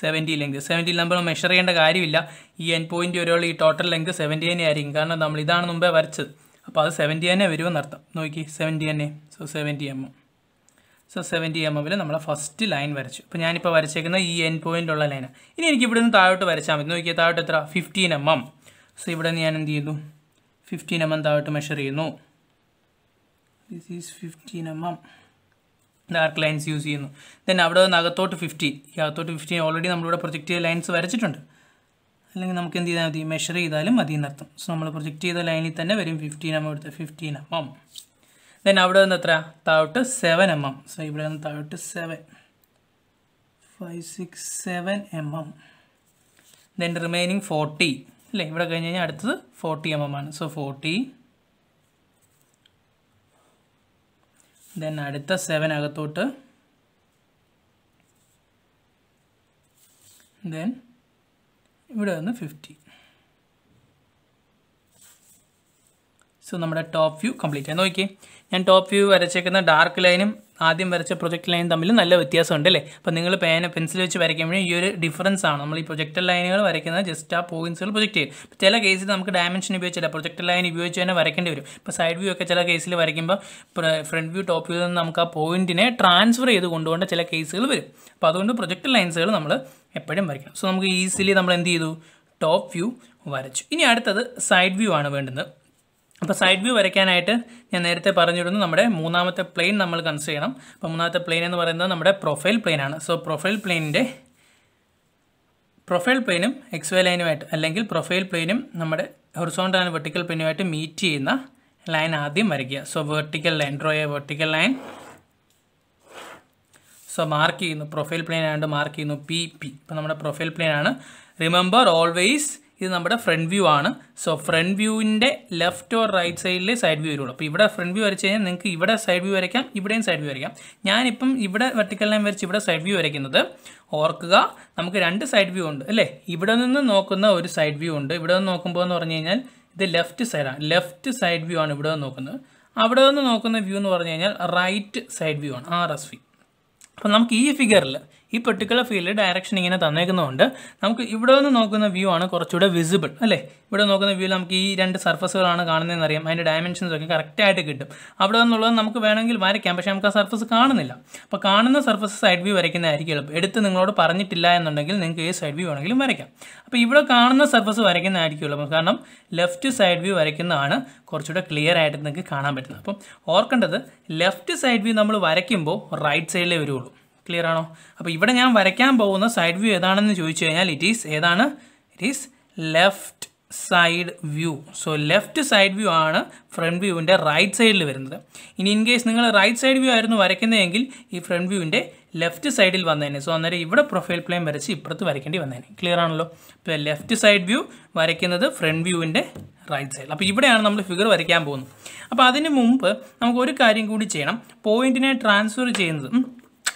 seventy length seventy number measure ചെയ്യേണ്ട കാര്യമില്ല ഈ എൻ പോയിൻ്റ് ഒരാൾ ഈ ടോട്ടൽ ലെങ്ത് സെവൻറ്റി തന്നെ ആയിരിക്കും കാരണം നമ്മൾ ഇതാണ് മുമ്പേ വരച്ചത് അപ്പോൾ അത് സെവൻറ്റി തന്നെ വരുമെന്നർത്ഥം നോക്കി സെവൻറ്റി തന്നെ so seventy M M so seventy M എമ്മിൽ നമ്മൾ ഫസ്റ്റ് ലൈൻ വരച്ചു അപ്പോൾ ഞാനിപ്പോൾ വരച്ചേക്കുന്ന ഈ എൻ പോയിൻ്റ് ഉള്ള ലൈൻ ഇനി എനിക്ക് ഇവിടെ നിന്ന് താഴോട്ട് വരച്ചാൽ മതി നോക്കിയാൽ താഴോട്ട് എത്ര ഫിഫ്റ്റീൻ എം എം സോ ഇവിടെ നിന്ന് ഞാൻ എന്ത് ചെയ്തു ഫിഫ്റ്റീൻ എം എം താഴോട്ട് മെഷർ ചെയ്യുന്നു this is fifteen M M dark lines use ചെയ്യുന്നു ദെൻ അവിടെ നിന്ന് അകത്തോട്ട് ഫിഫ്റ്റീൻ ഈ അകത്തോട്ട് ഫിഫ്റ്റീൻ ഓൾറെഡി നമ്മളിവിടെ പ്രൊജക്റ്റ് ചെയ്ത ലൈൻസ് വരച്ചിട്ടുണ്ട് അല്ലെങ്കിൽ നമുക്ക് എന്ത് ചെയ്താൽ മതി മെഷർ ചെയ്താലും മതി എന്നർത്ഥം സോ നമ്മൾ പ്രൊജക്റ്റ് ചെയ്ത ലൈനിൽ തന്നെ വരും ഫിഫ്റ്റീൻ എം എടുത്ത് ഫിഫ്റ്റീൻ എം എം ദെൻ അവിടെ വന്ന് എത്ര താഴോട്ട് സെവൻ എം എം സോ ഇവിടെ വന്ന് താഴോട്ട് seven five six seven M M then remaining forty അല്ലേ ഇവിടെ കഴിഞ്ഞ് കഴിഞ്ഞാൽ അടുത്തത് ഫോർട്ടി എം എം ആണ് സോ ഫോർട്ടി ദെൻ അടുത്ത സെവൻ അകത്തോട്ട് ദെൻ ഇവിടെ വന്ന് ഫിഫ്റ്റി സോ നമ്മുടെ ടോപ്പ് വ്യൂ കംപ്ലീറ്റ് ആയി നോക്കിയേ ഞാൻ ടോപ്പ് വ്യൂ വരച്ചേക്കുന്ന ഡാർക്ക് ലൈനും ആദ്യം വരച്ച പ്രൊജക്ട് ലൈൻ തമ്മിൽ നല്ല വ്യത്യാസമുണ്ട് അല്ലേ അപ്പം നിങ്ങൾ പേന പെൻസിൽ വെച്ച് വരയ്ക്കുമ്പോഴും ഈ ഒരു ഡിഫറൻസ് ആണ് നമ്മൾ ഈ പ്രൊജക്ട് ലൈനുകൾ വരയ്ക്കുന്നത് ജസ്റ്റ് ആ പോയിൻസുകൾ പ്രൊജക്ട് ചെയ്യും ചില കേസിൽ നമുക്ക് ഡയമെൻഷൻ ഉപയോഗിച്ചില്ല പ്രൊജക്ട് ലൈൻ ഉപയോഗിച്ച് തന്നെ വരയ്ക്കേണ്ടി വരും ഇപ്പോൾ സൈഡ് വ്യൂ ഒക്കെ ചില കേസിൽ വരയ്ക്കുമ്പോൾ ഫ്രണ്ട് വ്യൂ ടോപ്പ് വ്യൂ നിന്ന് നമുക്ക് ആ പോയിന്റിനെ ട്രാൻസ്ഫർ ചെയ്ത് കൊണ്ടുപോകേണ്ട ചില കേസുകൾ വരും അപ്പോൾ അതുകൊണ്ട് പ്രൊജക്ട് ലൈൻസുകൾ നമ്മൾ എപ്പോഴും വരയ്ക്കണം സോ നമുക്ക് ഈസിലി നമ്മൾ എന്ത് ചെയ്തു ടോപ്പ് വ്യൂ വരച്ചു ഇനി അടുത്തത് സൈഡ് വ്യൂ ആണ് വേണ്ടുന്നത് അപ്പോൾ സൈഡ് വ്യൂ വരയ്ക്കാനായിട്ട് ഞാൻ നേരത്തെ പറഞ്ഞിരുന്നു നമ്മുടെ മൂന്നാമത്തെ പ്ലെയിൻ നമ്മൾ കൺസിഡർ ചെയ്യണം അപ്പോൾ മൂന്നാമത്തെ പ്ലെയിൻ എന്ന് പറയുന്നത് നമ്മുടെ പ്രൊഫൈൽ പ്ലെയിൻ ആണ് സോ പ്രൊഫൈൽ പ്ലെയിനിൻ്റെ പ്രൊഫൈൽ പ്ലെയിനും എക്സ് വൈ ലൈനുമായിട്ട് അല്ലെങ്കിൽ പ്രൊഫൈൽ പ്ലെയിനും നമ്മുടെ ഹൊറിസോണ്ടൽ ആൻഡ് വെർട്ടിക്കൽ പ്ലെയിനുമായിട്ട് മീറ്റ് ചെയ്യുന്ന ലൈൻ ആദ്യം വരയ്ക്കുക so vertical line draw vertical line so mark ചെയ്യുന്നു പ്രൊഫൈൽ പ്ലെയിൻ ആയതുകൊണ്ട് മാർക്ക് ചെയ്യുന്നു പി പി ഇപ്പോൾ നമ്മുടെ പ്രൊഫൈൽ പ്ലെയിൻ ആണ് റിമെമ്പർ ഓൾവേസ് ഇത് നമ്മുടെ ഫ്രണ്ട് വ്യൂ ആണ് സോ ഫ്രണ്ട് വ്യൂവിൻ്റെ ലെഫ്റ്റ് ഓർ റൈറ്റ് സൈഡിൽ സൈഡ് വ്യൂ വരുള്ളൂ അപ്പോൾ ഇവിടെ ഫ്രണ്ട് വ്യൂ വരച്ച് കഴിഞ്ഞാൽ നിങ്ങൾക്ക് ഇവിടെ സൈഡ് വ്യൂ വരയ്ക്കാം ഇവിടെയും സൈഡ് വ്യൂ വരയ്ക്കാം ഞാനിപ്പം ഇവിടെ വെർട്ടിക്കൽ ലൈൻ വരച്ച് ഇവിടെ സൈഡ് വ്യൂ വരയ്ക്കുന്നത് ഓർക്കുക നമുക്ക് രണ്ട് സൈഡ് വ്യൂ ഉണ്ട് അല്ലേ ഇവിടെ നിന്ന് നോക്കുന്ന ഒരു സൈഡ് വ്യൂ ഉണ്ട് ഇവിടെ നിന്ന് നോക്കുമ്പോൾ എന്ന് പറഞ്ഞു കഴിഞ്ഞാൽ ഇത് ലെഫ്റ്റ് സൈഡാണ് ലെഫ്റ്റ് സൈഡ് വ്യൂ ആണ് ഇവിടെ നിന്ന് നോക്കുന്നത് അവിടെ നിന്ന് നോക്കുന്ന വ്യൂ എന്ന് പറഞ്ഞു കഴിഞ്ഞാൽ റൈറ്റ് സൈഡ് വ്യൂ ആണ് ആർ എസ് വി അപ്പം നമുക്ക് ഈ ഫിഗറിൽ ഈ പെർട്ടിക്കുലർ ഫീൽഡ് ഡയറക്ഷൻ ഇങ്ങനെ തന്നേക്കുന്നതുകൊണ്ട് നമുക്ക് ഇവിടെ നിന്ന് നോക്കുന്ന വ്യൂ ആണ് കുറച്ചുകൂടെ വിസിബിൾ അല്ലേ ഇവിടെ നോക്കുന്ന വ്യൂ നമുക്ക് ഈ രണ്ട് സർഫസുകളാണ് കാണുന്നതെന്ന് അറിയാം അതിൻ്റെ ഡയമെൻഷൻസ് ഒക്കെ കറക്റ്റായിട്ട് കിട്ടും അവിടെ നിന്നുള്ളത് നമുക്ക് വേണമെങ്കിൽ വരയ്ക്കാം പക്ഷേ നമുക്ക് ആ സർഫസ് കാണുന്നില്ല അപ്പോൾ കാണുന്ന സർഫസ് സൈഡ് വ്യൂ വരയ്ക്കുന്നതായിരിക്കും എളുപ്പം എടുത്ത് നിങ്ങളോട് പറഞ്ഞിട്ടില്ല എന്നുണ്ടെങ്കിൽ നിങ്ങൾക്ക് ഈ സൈഡ് വ്യൂ വേണമെങ്കിലും വരയ്ക്കാം അപ്പോൾ ഇവിടെ കാണുന്ന സർഫസ് വരയ്ക്കുന്നതായിരിക്കും കാരണം ലെഫ്റ്റ് സൈഡ് വ്യൂ വരയ്ക്കുന്നതാണ് കുറച്ചുകൂടെ ക്ലിയർ ആയിട്ട് നിങ്ങൾക്ക് കാണാൻ പറ്റുന്നത് അപ്പം ഓർക്കേണ്ടത് ലെഫ്റ്റ് സൈഡ് വ്യൂ നമ്മൾ വരയ്ക്കുമ്പോൾ റൈറ്റ് സൈഡിലേ വരുള്ളൂ ക്ലിയർ ആണോ അപ്പോൾ ഇവിടെ ഞാൻ വരയ്ക്കാൻ പോകുന്ന സൈഡ് വ്യൂ ഏതാണെന്ന് ചോദിച്ചു കഴിഞ്ഞാൽ ഇറ്റ് ഈസ് ഏതാണ് it is left side view so left side view ആണ് ഫ്രണ്ട് വ്യൂവിൻ്റെ റൈറ്റ് സൈഡിൽ വരുന്നത് ഇനി ഇൻ കേസ് നിങ്ങൾ റൈറ്റ് സൈഡ് വ്യൂ ആയിരുന്നു വരയ്ക്കുന്നതെങ്കിൽ ഈ ഫ്രണ്ട് വ്യൂവിൻ്റെ ലെഫ്റ്റ് സൈഡിൽ വന്നേനെ സോ അന്നേരം ഇവിടെ പ്രൊഫൈൽ പ്ലെയിൻ വരച്ച് ഇപ്പുറത്ത് വരയ്ക്കേണ്ടി വന്നേനെ ക്ലിയർ ആണല്ലോ ഇപ്പോൾ ലെഫ്റ്റ് സൈഡ് വ്യൂ വരയ്ക്കുന്നത് ഫ്രണ്ട് വ്യൂവിൻ്റെ റൈറ്റ് സൈഡിൽ അപ്പോൾ ഇവിടെയാണ് നമ്മൾ ഫിഗർ വരയ്ക്കാൻ പോകുന്നത് അപ്പോൾ അതിന് മുമ്പ് നമുക്ക് ഒരു കാര്യം കൂടി ചെയ്യണം പോയിന്റിനെ ട്രാൻസ്ഫർ ചെയ്യുന്നതും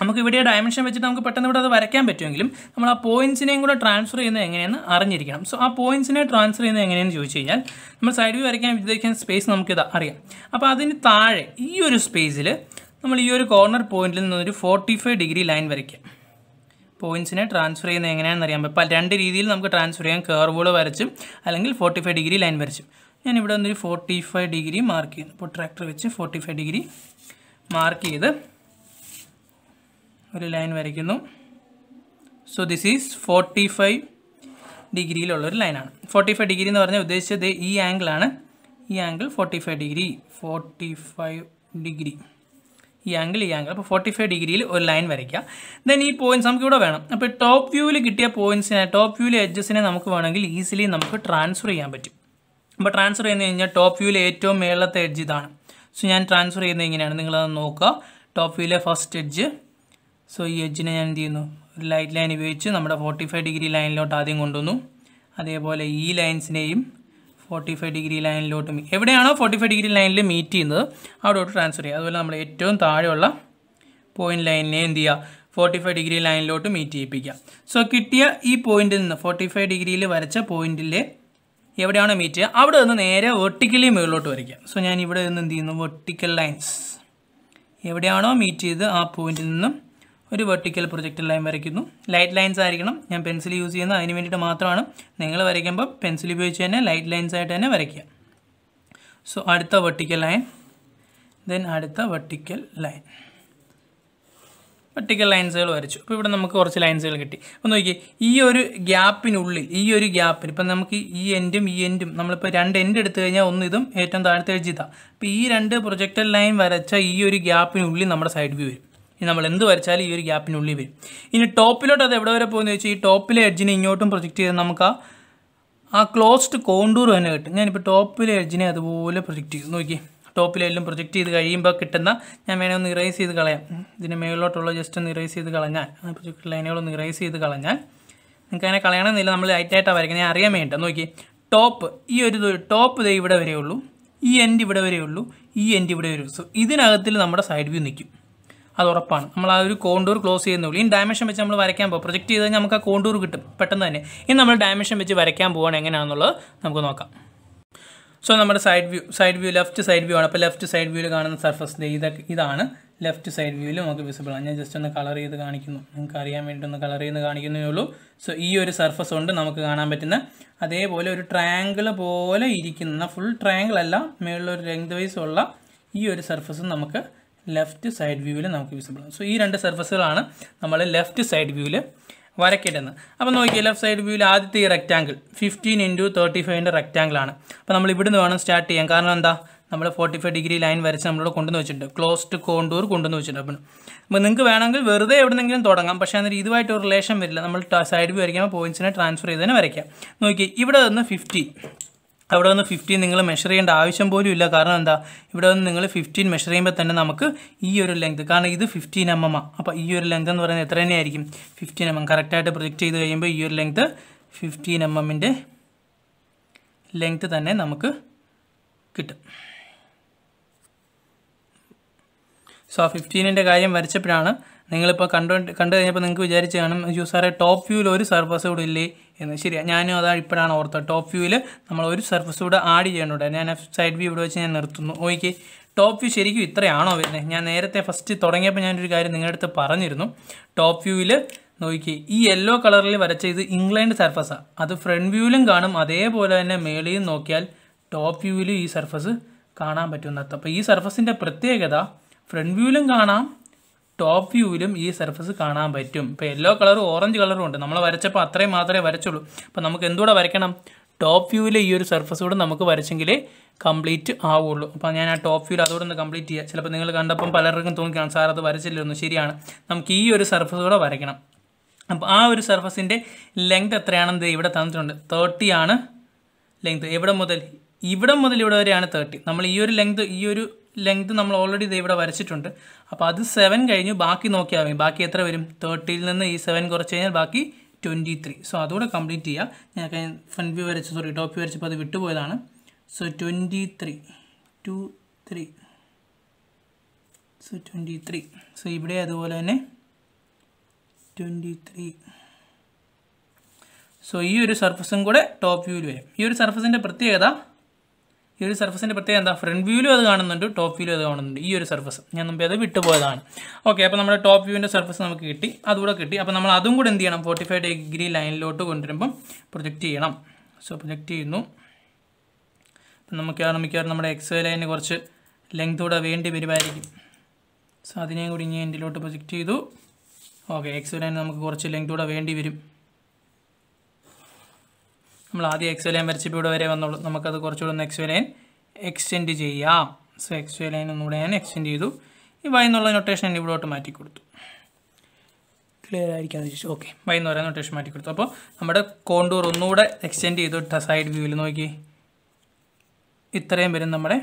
നമുക്ക് ഇവിടെ ഡയമെൻഷൻ വെച്ചിട്ട് നമുക്ക് പെട്ടെന്ന് ഇവിടെ അത് വരയ്ക്കാൻ പറ്റുമെങ്കിലും നമ്മൾ ആ പോയിന്റ്സിനെയും കൂടെ ട്രാൻസ്ഫർ ചെയ്യുന്നത് എങ്ങനെയെന്ന് അറിഞ്ഞിരിക്കണം സോ ആ പോയിൻസിനെ ട്രാൻസ്ഫർ ചെയ്യുന്നത് എങ്ങനെയെന്ന് ചോദിച്ചു കഴിഞ്ഞാൽ നമ്മൾ സൈഡ് വ്യൂ വരയ്ക്കാൻ ഉദ്ദേശിക്കുന്ന സ്പേസ് നമുക്കിത് അറിയാം അപ്പോൾ അതിന് താഴെ ഈ ഒരു സ്പേസിൽ നമ്മൾ ഈ ഒരു കോർണർ പോയിന്റിൽ നിന്നൊരു ഫോർട്ടി ഫൈവ് ഡിഗ്രി ലൈൻ വരയ്ക്കാം പോയിൻസിനെ ട്രാൻസ്ഫർ ചെയ്യുന്നത് എങ്ങനെയാണെന്ന് പറ്റും അപ്പോൾ രണ്ട് രീതിയിൽ നമുക്ക് ട്രാൻസ്ഫർ ചെയ്യാം കേർവുകൾ വരച്ചും അല്ലെങ്കിൽ ഫോർട്ടി ഫൈവ് ഡിഗ്രി ലൈൻ വരച്ചും ഞാൻ ഇവിടെ ഒന്നൊരു ഫോർട്ടി ഫൈവ് ഡിഗ്രി മാർക്ക് ചെയ്യുന്നു അപ്പോൾ ട്രാക്ടർ വെച്ച് ഫോർട്ടി ഫൈവ് ഡിഗ്രി മാർക്ക് ചെയ്ത് ഒരു ലൈൻ വരയ്ക്കുന്നു so this is forty five ഡിഗ്രിയിലുള്ളൊരു ലൈനാണ് ഫോർട്ടി ഫൈവ് ഡിഗ്രി എന്ന് പറഞ്ഞാൽ ഉദ്ദേശിച്ചത് ഈ ആംഗിളാണ് ഈ angle forty five degree forty five degree ഈ ആംഗിൾ ഈ ആംഗിൾ അപ്പോൾ ഫോർട്ടി ഫൈവ് ഡിഗ്രിയിൽ ഒരു ലൈൻ വരയ്ക്കുക ദെൻ ഈ പോയിൻറ്റ്സ് നമുക്ക് ഇവിടെ വേണം അപ്പോൾ ടോപ്പ് വ്യൂവിൽ കിട്ടിയ പോയിൻറ്റ്സിനെ ടോപ്പ് വ്യൂവിലെ എഡ്ജസിനെ നമുക്ക് വേണമെങ്കിൽ ഈസിലി നമുക്ക് ട്രാൻസ്ഫർ ചെയ്യാൻ പറ്റും അപ്പോൾ ട്രാൻസ്ഫർ ചെയ്യുന്ന കഴിഞ്ഞാൽ ടോപ്പ് വ്യൂവിലെ ഏറ്റവും മേളത്തെ എഡ്ജ് ഇതാണ് സോ ഞാൻ ട്രാൻസ്ഫർ ചെയ്യുന്നത് ഇങ്ങനെയാണ് നിങ്ങളത് നോക്കുക ടോപ്പ് വ്യൂവിലെ ഫസ്റ്റ് എഡ്ജ് സോ ഈ എഡ്ജിനെ ഞാൻ എന്ത് ചെയ്യുന്നു ഒരു ലൈറ്റ് ലൈൻ ഉപയോഗിച്ച് നമ്മുടെ ഫോർട്ടി ഫൈവ് ഡിഗ്രി ലൈനിലോട്ട് ആദ്യം കൊണ്ടുവന്നു അതേപോലെ ഈ ലൈൻസിനെയും ഫോർട്ടി ഫൈവ് ഡിഗ്രി ലൈനിലോട്ട് എവിടെയാണോ ഫോർട്ടി ഫൈവ് ഡിഗ്രി ലൈനിൽ മീറ്റ് ചെയ്യുന്നത് അവിടോട്ട് ട്രാൻസ്ഫർ ചെയ്യുക അതുപോലെ നമ്മൾ ഏറ്റവും താഴെയുള്ള പോയിൻ്റ് ലൈനിനെ എന്ത് ചെയ്യുക ഫോർട്ടി ഫൈവ് ഡിഗ്രി ലൈനിലോട്ട് മീറ്റ് ചെയ്യിപ്പിക്കുക സോ കിട്ടിയ ഈ പോയിന്റിൽ നിന്ന് ഫോർട്ടി ഫൈവ് ഡിഗ്രിയിൽ വരച്ച പോയിന്റിൽ എവിടെയാണോ മീറ്റ് ചെയ്യുക അവിടെ നിന്ന് നേരെ വെർട്ടിക്കലി മുകളിലോട്ട് വരയ്ക്കുക സോ ഞാൻ ഇവിടെ നിന്ന് എന്ത് ചെയ്യുന്നു വെർട്ടിക്കൽ ലൈൻസ് എവിടെയാണോ മീറ്റ് ചെയ്ത് ആ പോയിന്റിൽ നിന്നും ഒരു വെർട്ടിക്കൽ പ്രൊജക്റ്റ് ലൈൻ വരയ്ക്കുന്നു ലൈറ്റ് ലൈൻസ് ആയിരിക്കണം ഞാൻ പെൻസിൽ യൂസ് ചെയ്യുന്നത് അതിന് വേണ്ടിയിട്ട് മാത്രമാണ് നിങ്ങൾ വരയ്ക്കുമ്പോൾ പെൻസിൽ ഉപയോഗിച്ച് തന്നെ ലൈറ്റ് ലൈൻസ് ആയിട്ട് തന്നെ വരയ്ക്കുക സോ അടുത്ത വെർട്ടിക്കൽ ലൈൻ ദെൻ അടുത്ത വെർട്ടിക്കൽ ലൈൻ വെർട്ടിക്കൽ ലൈൻസുകൾ വരച്ചു അപ്പോൾ ഇവിടെ നമുക്ക് കുറച്ച് ലൈൻസുകൾ കിട്ടി അപ്പോൾ നോക്കിയേ ഈ ഒരു ഗ്യാപ്പിനുള്ളിൽ ഈ ഒരു ഗ്യാപ്പിൽ ഇപ്പം നമുക്ക് ഈ എൻഡും ഈ എൻഡും നമ്മളിപ്പോൾ രണ്ട് എൻഡ് എടുത്തു കഴിഞ്ഞാൽ ഒന്ന് ഇതും ഏറ്റവും താഴത്തെ എഴുതി അപ്പോൾ ഈ രണ്ട് പ്രൊജക്റ്റഡ് ലൈൻ വരച്ച ഈ ഒരു ഗ്യാപ്പിനുള്ളിൽ നമ്മുടെ സൈഡ് വ്യൂ വരും ഇനി നമ്മൾ എന്ത് വരച്ചാലും ഈ ഒരു ഗ്യാപ്പിനുള്ളിൽ വരും ഇനി ടോപ്പിലോട്ട് അത് എവിടെ വരെ പോകുന്ന ചോദിച്ചാൽ ഈ ടോപ്പിലെ എഡ്ജിനെ ഇങ്ങോട്ടും പ്രൊജക്റ്റ് ചെയ്ത് നമുക്ക് ആ ക്ലോസ്ഡ് കോണ്ടൂർ തന്നെ കിട്ടും ഞാനിപ്പോൾ ടോപ്പിലെ എഡ്ജിനെ അതുപോലെ പ്രൊജക്റ്റ് ചെയ്തു നോക്കി എല്ലാം പ്രൊജക്റ്റ് ചെയ്ത് കഴിയുമ്പോൾ കിട്ടുന്ന ഞാൻ വേണേൽ ഒന്ന് ഇറേസ് ചെയ്ത് കളയാം ഇതിന് മേളിലോട്ടുള്ള ജസ്റ്റ് ഒന്ന് ഇറേസ് ചെയ്ത് കളഞ്ഞാൽ ആ പ്രൊജക്ട് ലൈനുകളൊന്ന് ഇറേസ് ചെയ്ത് കളഞ്ഞാൽ നിങ്ങൾക്ക് അങ്ങനെ കളയണമെന്നില്ല നമ്മൾ ലൈറ്റായിട്ടാണ് വരയ്ക്കുന്നത് ഞാൻ അറിയാൻ വേണ്ട നോക്കി ടോപ്പ് ഈ ഒരു ടോപ്പ് ഇതേ ഇവിടെ വരെയുള്ളൂ ഈ എൻഡ് ഇവിടെ വരെയുള്ളൂ ഈ എൻഡ് ഇവിടെ വരെ സോ ഇതിനകത്തിൽ നമ്മുടെ സൈഡ് വ്യൂ നിൽക്കും അത് ഉറപ്പാണ് നമ്മൾ ആ ഒരു കോണ്ടൂർ ക്ലോസ് ചെയ്യുന്നുള്ളൂ ഈ ഡയമെൻഷൻ വെച്ച് നമ്മൾ വരയ്ക്കാൻ പോകും പ്രൊജക്റ്റ് ചെയ്ത് കഴിഞ്ഞാൽ നമുക്ക് ആ കോണ്ടൂർ കിട്ടും പെട്ടെന്ന് തന്നെ ഇനി നമ്മൾ ഡയമെൻഷൻ വെച്ച് വരയ്ക്കാൻ പോവുകയാണ് എങ്ങനെയാണെന്നുള്ളത് നമുക്ക് നോക്കാം സോ നമ്മുടെ side view side view left side view ആണ് അപ്പോൾ ലെഫ്റ്റ് സൈഡ് വ്യൂവിൽ കാണുന്ന സർഫസ് ഇതൊക്കെ ഇതാണ് ലെഫ്റ്റ് സൈഡ് വ്യൂവിൽ നമുക്ക് വിസിബിൾ ആണ് ഞാൻ ജസ്റ്റ് ഒന്ന് കളർ ചെയ്ത് കാണിക്കുന്നു നിങ്ങൾക്ക് അറിയാൻ വേണ്ടി ഒന്ന് കളർ ചെയ്ത് കാണിക്കുന്നേ ഉള്ളൂ സോ ഈ ഒരു സർഫസ് ഉണ്ട് നമുക്ക് കാണാൻ പറ്റുന്ന അതേപോലെ ഒരു ട്രയാങ്കിൾ പോലെ ഇരിക്കുന്ന ഫുൾ ട്രയാങ്കിൾ അല്ല മേളിലൊരു ലെങ്ത് വൈസ് ഉള്ള ഈ ഒരു സർഫസും നമുക്ക് ലെഫ്റ്റ് സൈഡ് വ്യൂവിൽ നമുക്ക് വിസിബിൾ ആണ് സോ ഈ രണ്ട് സർഫസുകളാണ് നമ്മൾ ലെഫ്റ്റ് സൈഡ് വ്യൂവിൽ വരയ്ക്കേണ്ടത് അപ്പോൾ നോക്കിയാൽ ലെഫ്റ്റ് സൈഡ് വ്യൂവിൽ ആദ്യത്തെ ഈ റെക്റ്റാങ്കിൾ ഫിഫ്റ്റീൻ ഇൻറ്റു തേർട്ടി ഫൈവിൻ്റെ റെക്റ്റാങ്കിളാണ് അപ്പോൾ നമ്മൾ ഇവിടുന്ന് വേണം സ്റ്റാർട്ട് ചെയ്യാൻ കാരണം എന്താ നമ്മൾ ഫോർട്ടി ഫൈവ് ഡിഗ്രി ലൈൻ വരച്ച് നമ്മളോട് കൊണ്ടുവന്ന് വെച്ചിട്ടുണ്ട് ക്ലോസ്ഡ് കോണ്ടൂർ കൊണ്ടുവന്ന് വെച്ചിട്ടുണ്ട് അപ്പം അപ്പോൾ നിങ്ങൾക്ക് വേണമെങ്കിൽ വെറുതെ എവിടെന്നെങ്കിലും തുടങ്ങാം പക്ഷേ അതിന് ഇതുമായിട്ട് ഒരു റിലേഷൻ വരില്ല നമ്മൾ സൈഡ് വ്യൂ വരയ്ക്കുമ്പോൾ പോയിന്റ്സിനെ ട്രാൻസ്ഫർ ചെയ്ത് തന്നെ വരയ്ക്കാം നോക്കി ഇവിടെ നിന്ന് ഫിഫ്റ്റി അവിടെ വന്ന് ഫിഫ്റ്റീൻ നിങ്ങൾ മെഷർ ചെയ്യേണ്ട ആവശ്യം പോലും ഇല്ല കാരണം എന്താ ഇവിടെ വന്ന് നിങ്ങൾ ഫിഫ്റ്റീൻ മെഷർ ചെയ്യുമ്പോൾ തന്നെ നമുക്ക് ഈ ഒരു ലെങ്ത് കാരണം ഇത് ഫിഫ്റ്റീൻ എം എം അപ്പോൾ ഈ ഒരു ലെങ്ത് എന്ന് പറയുന്നത് എത്ര തന്നെയായിരിക്കും ഫിഫ്റ്റീൻ എം എം കറക്റ്റായിട്ട് പ്രൊജക്റ്റ് ചെയ്ത് കഴിയുമ്പോൾ ഈ ഒരു ലെങ്ത് ഫിഫ്റ്റീൻ എം എമ്മിൻ്റെ ലെങ്ത് തന്നെ നമുക്ക് കിട്ടും സോ ആ ഫിഫ്റ്റീനിൻ്റെ കാര്യം വരച്ചപ്പോഴാണ് നിങ്ങളിപ്പോൾ കണ്ടു കണ്ടു കഴിഞ്ഞപ്പോൾ നിങ്ങൾക്ക് വിചാരിച്ച് കാണും സാറേ ടോപ്പ് വ്യൂവിൽ ഒരു സർഫസ് കൂടെ ഇല്ലേ എന്ന് ശരിയാണ് ഞാനും അതാണ് ഇപ്പോഴാണ് ഓർത്തത് ടോപ്പ് വ്യൂവിൽ നമ്മൾ ഒരു സർഫസ് കൂടെ ആഡ് ചെയ്യേണ്ടത് ഞാൻ സൈഡ് വ്യൂ ഇവിടെ വെച്ച് ഞാൻ നിർത്തുന്നു ഓക്കെ ടോപ്പ് വ്യൂ ശരിക്കും ഇത്രയാണോ വരുന്നത് ഞാൻ നേരത്തെ ഫസ്റ്റ് തുടങ്ങിയപ്പോൾ ഞാനൊരു കാര്യം നിങ്ങളുടെ അടുത്ത് പറഞ്ഞിരുന്നു ടോപ്പ് വ്യൂവിൽ നോക്കി ഈ യെല്ലോ കളറിൽ വരച്ച ഇത് ഇംഗ്ലണ്ട് സർഫസാണ് അത് ഫ്രണ്ട് വ്യൂവിലും കാണും അതേപോലെ തന്നെ മേളിയും നോക്കിയാൽ ടോപ്പ് വ്യൂവിലും ഈ സർഫസ് കാണാൻ പറ്റുമെന്നർത്ഥം അപ്പോൾ ഈ സർഫസിൻ്റെ പ്രത്യേകത ഫ്രണ്ട് വ്യൂവിലും കാണാം ടോപ്പ് വ്യൂവിലും ഈ സർഫസ് കാണാൻ പറ്റും ഇപ്പോൾ യെല്ലോ കളറും ഓറഞ്ച് കളറും ഉണ്ട് നമ്മൾ വരച്ചപ്പോൾ അത്രയും മാത്രമേ വരച്ചുള്ളൂ അപ്പോൾ നമുക്ക് എന്തുകൂടെ വരയ്ക്കണം ടോപ്പ് വ്യൂവിലെ ഈ ഒരു സർഫസ് കൂടെ നമുക്ക് വരച്ചെങ്കിൽ കംപ്ലീറ്റ് ആവുള്ളൂ അപ്പോൾ ഞാൻ ആ ടോപ്പ് വ്യൂവിൽ അതുകൂടെ ഒന്ന് കംപ്ലീറ്റ് ചെയ്യാം ചിലപ്പോൾ നിങ്ങൾ കണ്ടപ്പം പലർക്കും തോന്നിക്കാണ് സാർ അത് വരച്ചില്ലൊന്നും ശരിയാണ് നമുക്ക് ഈ ഒരു സർഫസ് കൂടെ വരയ്ക്കണം അപ്പോൾ ആ ഒരു സർഫസിൻ്റെ ലെങ്ത് എത്രയാണെന്ന് ഇവിടെ തന്നിട്ടുണ്ട് തേർട്ടി ആണ് ലെങ്ത് എവിടെ മുതൽ ഇവിടെ മുതൽ ഇവിടെ വരെയാണ് തേർട്ടി നമ്മൾ ഈ ഒരു ലെങ്ത് ഈ ഒരു ലെങ്ത് നമ്മൾ ഓൾറെഡി ഇത് ഇവിടെ വരച്ചിട്ടുണ്ട് അപ്പോൾ അത് സെവൻ കഴിഞ്ഞു ബാക്കി നോക്കിയാൽ മതി ബാക്കി എത്ര വരും തേർട്ടിയിൽ നിന്ന് ഈ സെവൻ കുറച്ച് കഴിഞ്ഞാൽ ബാക്കി ട്വൻറ്റി ത്രീ സോ അതുകൂടെ കംപ്ലീറ്റ് ചെയ്യുക ഞാൻ ഫ്രണ്ട് വ്യൂ വരച്ച് സോറി ടോപ്പ് വ്യൂ വരച്ചപ്പോൾ അത് വിട്ടുപോയതാണ് so twenty three two three so twenty three so ഇവിടെ അതുപോലെ തന്നെ ട്വൻറ്റി ത്രീ സോ ഈ ഒരു സർഫസും കൂടെ ടോപ്പ് വ്യൂവിൽ വരും ഈ ഒരു സർഫസിൻ്റെ പ്രത്യേകത ഈ ഒരു സർഫസിൻ്റെ പ്രത്യേകം എന്താ ഫ്രണ്ട് വ്യൂവിലും അത് കാണുന്നുണ്ട് ടോപ്പ് വ്യൂവിലും അത് കാണുന്നുണ്ട് ഈ ഒരു സർഫസ് ഞാൻ മുമ്പേ അത് വിട്ടുപോയതാണ് ഓക്കെ അപ്പോൾ നമ്മുടെ ടോപ്പ് വ്യൂവിൻ്റെ സർഫസ് നമുക്ക് കിട്ടി അതുകൂടെ കിട്ടി അപ്പോൾ നമ്മൾ അതും കൂടെ എന്ത് ചെയ്യണം ഫോർട്ടി ഫൈവ് ഡിഗ്രി ലൈനിലോട്ട് കൊണ്ടുവരുമ്പം പ്രൊജക്റ്റ് ചെയ്യണം സോ പ്രൊജക്റ്റ് ചെയ്യുന്നു അപ്പം നമുക്ക് മിക്കവാറും നമ്മുടെ എക്സ് ലൈനിന് കുറച്ച് ലെങ്ത് കൂടെ വേണ്ടി വരുമായിരിക്കും സോ അതിനെയും കൂടി ഇനി എൻ്റിലോട്ട് പ്രൊജക്റ്റ് ചെയ്തു ഓക്കെ എക്സ് ലൈൻ നമുക്ക് കുറച്ച് ലെങ്ത് കൂടെ വേണ്ടി വരും നമ്മൾ ആദ്യം എക്സ് ലൈൻ വരച്ചപ്പോൾ ഇവിടെ വരെ വന്നോളൂ നമുക്കത് കുറച്ചുകൂടെ ഒന്ന് എക്സ് ലൈൻ എക്സ്റ്റെൻഡ് ചെയ്യാം സോ എക്സ് ലൈൻ ഒന്നുകൂടെ ഞാൻ എക്സ്റ്റെൻഡ് ചെയ്തു ഈ വൈ എന്നുള്ള നൊട്ടേഷൻ ഞാൻ ഇവിടോട്ട് മാറ്റി കൊടുത്തു ക്ലിയർ ആയിരിക്കാന്ന് ചോദിച്ചു ഓക്കെ വൈ എന്ന് പറയാൻ നൊട്ടേഷൻ മാറ്റി കൊടുത്തു അപ്പോൾ നമ്മുടെ കോണ്ടൂർ ഒന്നുകൂടെ എക്സ്റ്റെൻഡ് ചെയ്തു സൈഡ് വ്യൂവിൽ നോക്കി ഇത്രയും വരും നമ്മുടെ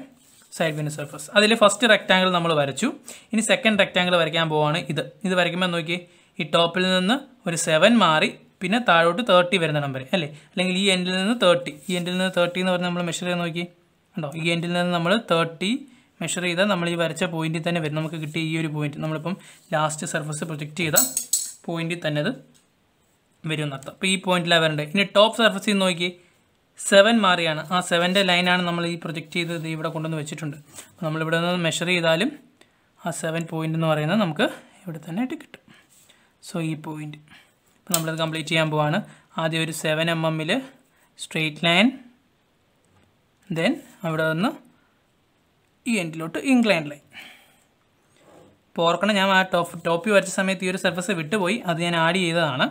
സൈഡ് വ്യൂ സർഫസ് അതിൽ ഫസ്റ്റ് റെക്റ്റാങ്കിൾ നമ്മൾ വരച്ചു ഇനി സെക്കൻഡ് റെക്റ്റാങ്കിൾ വരയ്ക്കാൻ പോവാണ് ഇത് ഇത് വരയ്ക്കുമ്പോൾ നോക്കി ഈ ടോപ്പിൽ നിന്ന് ഒരു സെവൻ മാറി പിന്നെ താഴോട്ട് തേർട്ടി വരുന്ന നമ്പർ അല്ലേ അല്ലെങ്കിൽ ഈ എൻഡിൽ നിന്ന് തേർട്ടി ഈ എൻഡിൽ നിന്ന് തേർട്ടി എന്ന് പറഞ്ഞാൽ നമ്മൾ മെഷർ ചെയ്ത് നോക്കി ഉണ്ടോ ഈ എൻഡിൽ നിന്ന് നമ്മൾ തേർട്ടി മെഷർ ചെയ്താൽ നമ്മൾ ഈ വരച്ച പോയിന്റിൽ തന്നെ വരും നമുക്ക് കിട്ടിയ ഈ ഒരു പോയിന്റ് നമ്മളിപ്പം ലാസ്റ്റ് സർഫസ് പ്രൊജക്റ്റ് ചെയ്ത പോയിന്റിൽ തന്നെ അത് വരും എന്നർത്ഥം അപ്പോൾ ഈ പോയിന്റിലാണ് വരേണ്ടത് ഇനി ടോപ്പ് സർഫസിൽ നിന്ന് നോക്കി സെവൻ മാറിയാണ് ആ സെവൻ്റെ ലൈനാണ് നമ്മൾ ഈ പ്രൊജക്റ്റ് ചെയ്ത് ഇവിടെ കൊണ്ടുവന്ന് വെച്ചിട്ടുണ്ട് അപ്പോൾ നമ്മളിവിടെ നിന്ന് മെഷർ ചെയ്താലും ആ സെവൻ പോയിന്റ് എന്ന് പറയുന്നത് നമുക്ക് ഇവിടെ തന്നെ കിട്ടും സോ ഈ പോയിന്റ് അപ്പോൾ നമ്മളത് കംപ്ലീറ്റ് ചെയ്യാൻ പോവാണ് ആദ്യം ഒരു സെവൻ എം എമ്മിൽ സ്ട്രെയിറ്റ് ലൈൻ ദെൻ അവിടെ നിന്ന് ഈ എൻഡിലോട്ട് ഇൻക്ലൈൻ ലൈൻ ഇപ്പോൾ ഓർക്കണം ഞാൻ ആ ടോപ്പ് ടോപ്പി വരച്ച സമയത്ത് ഈ ഒരു സർഫസ് വിട്ടുപോയി അത് ഞാൻ ആഡ് ചെയ്തതാണ്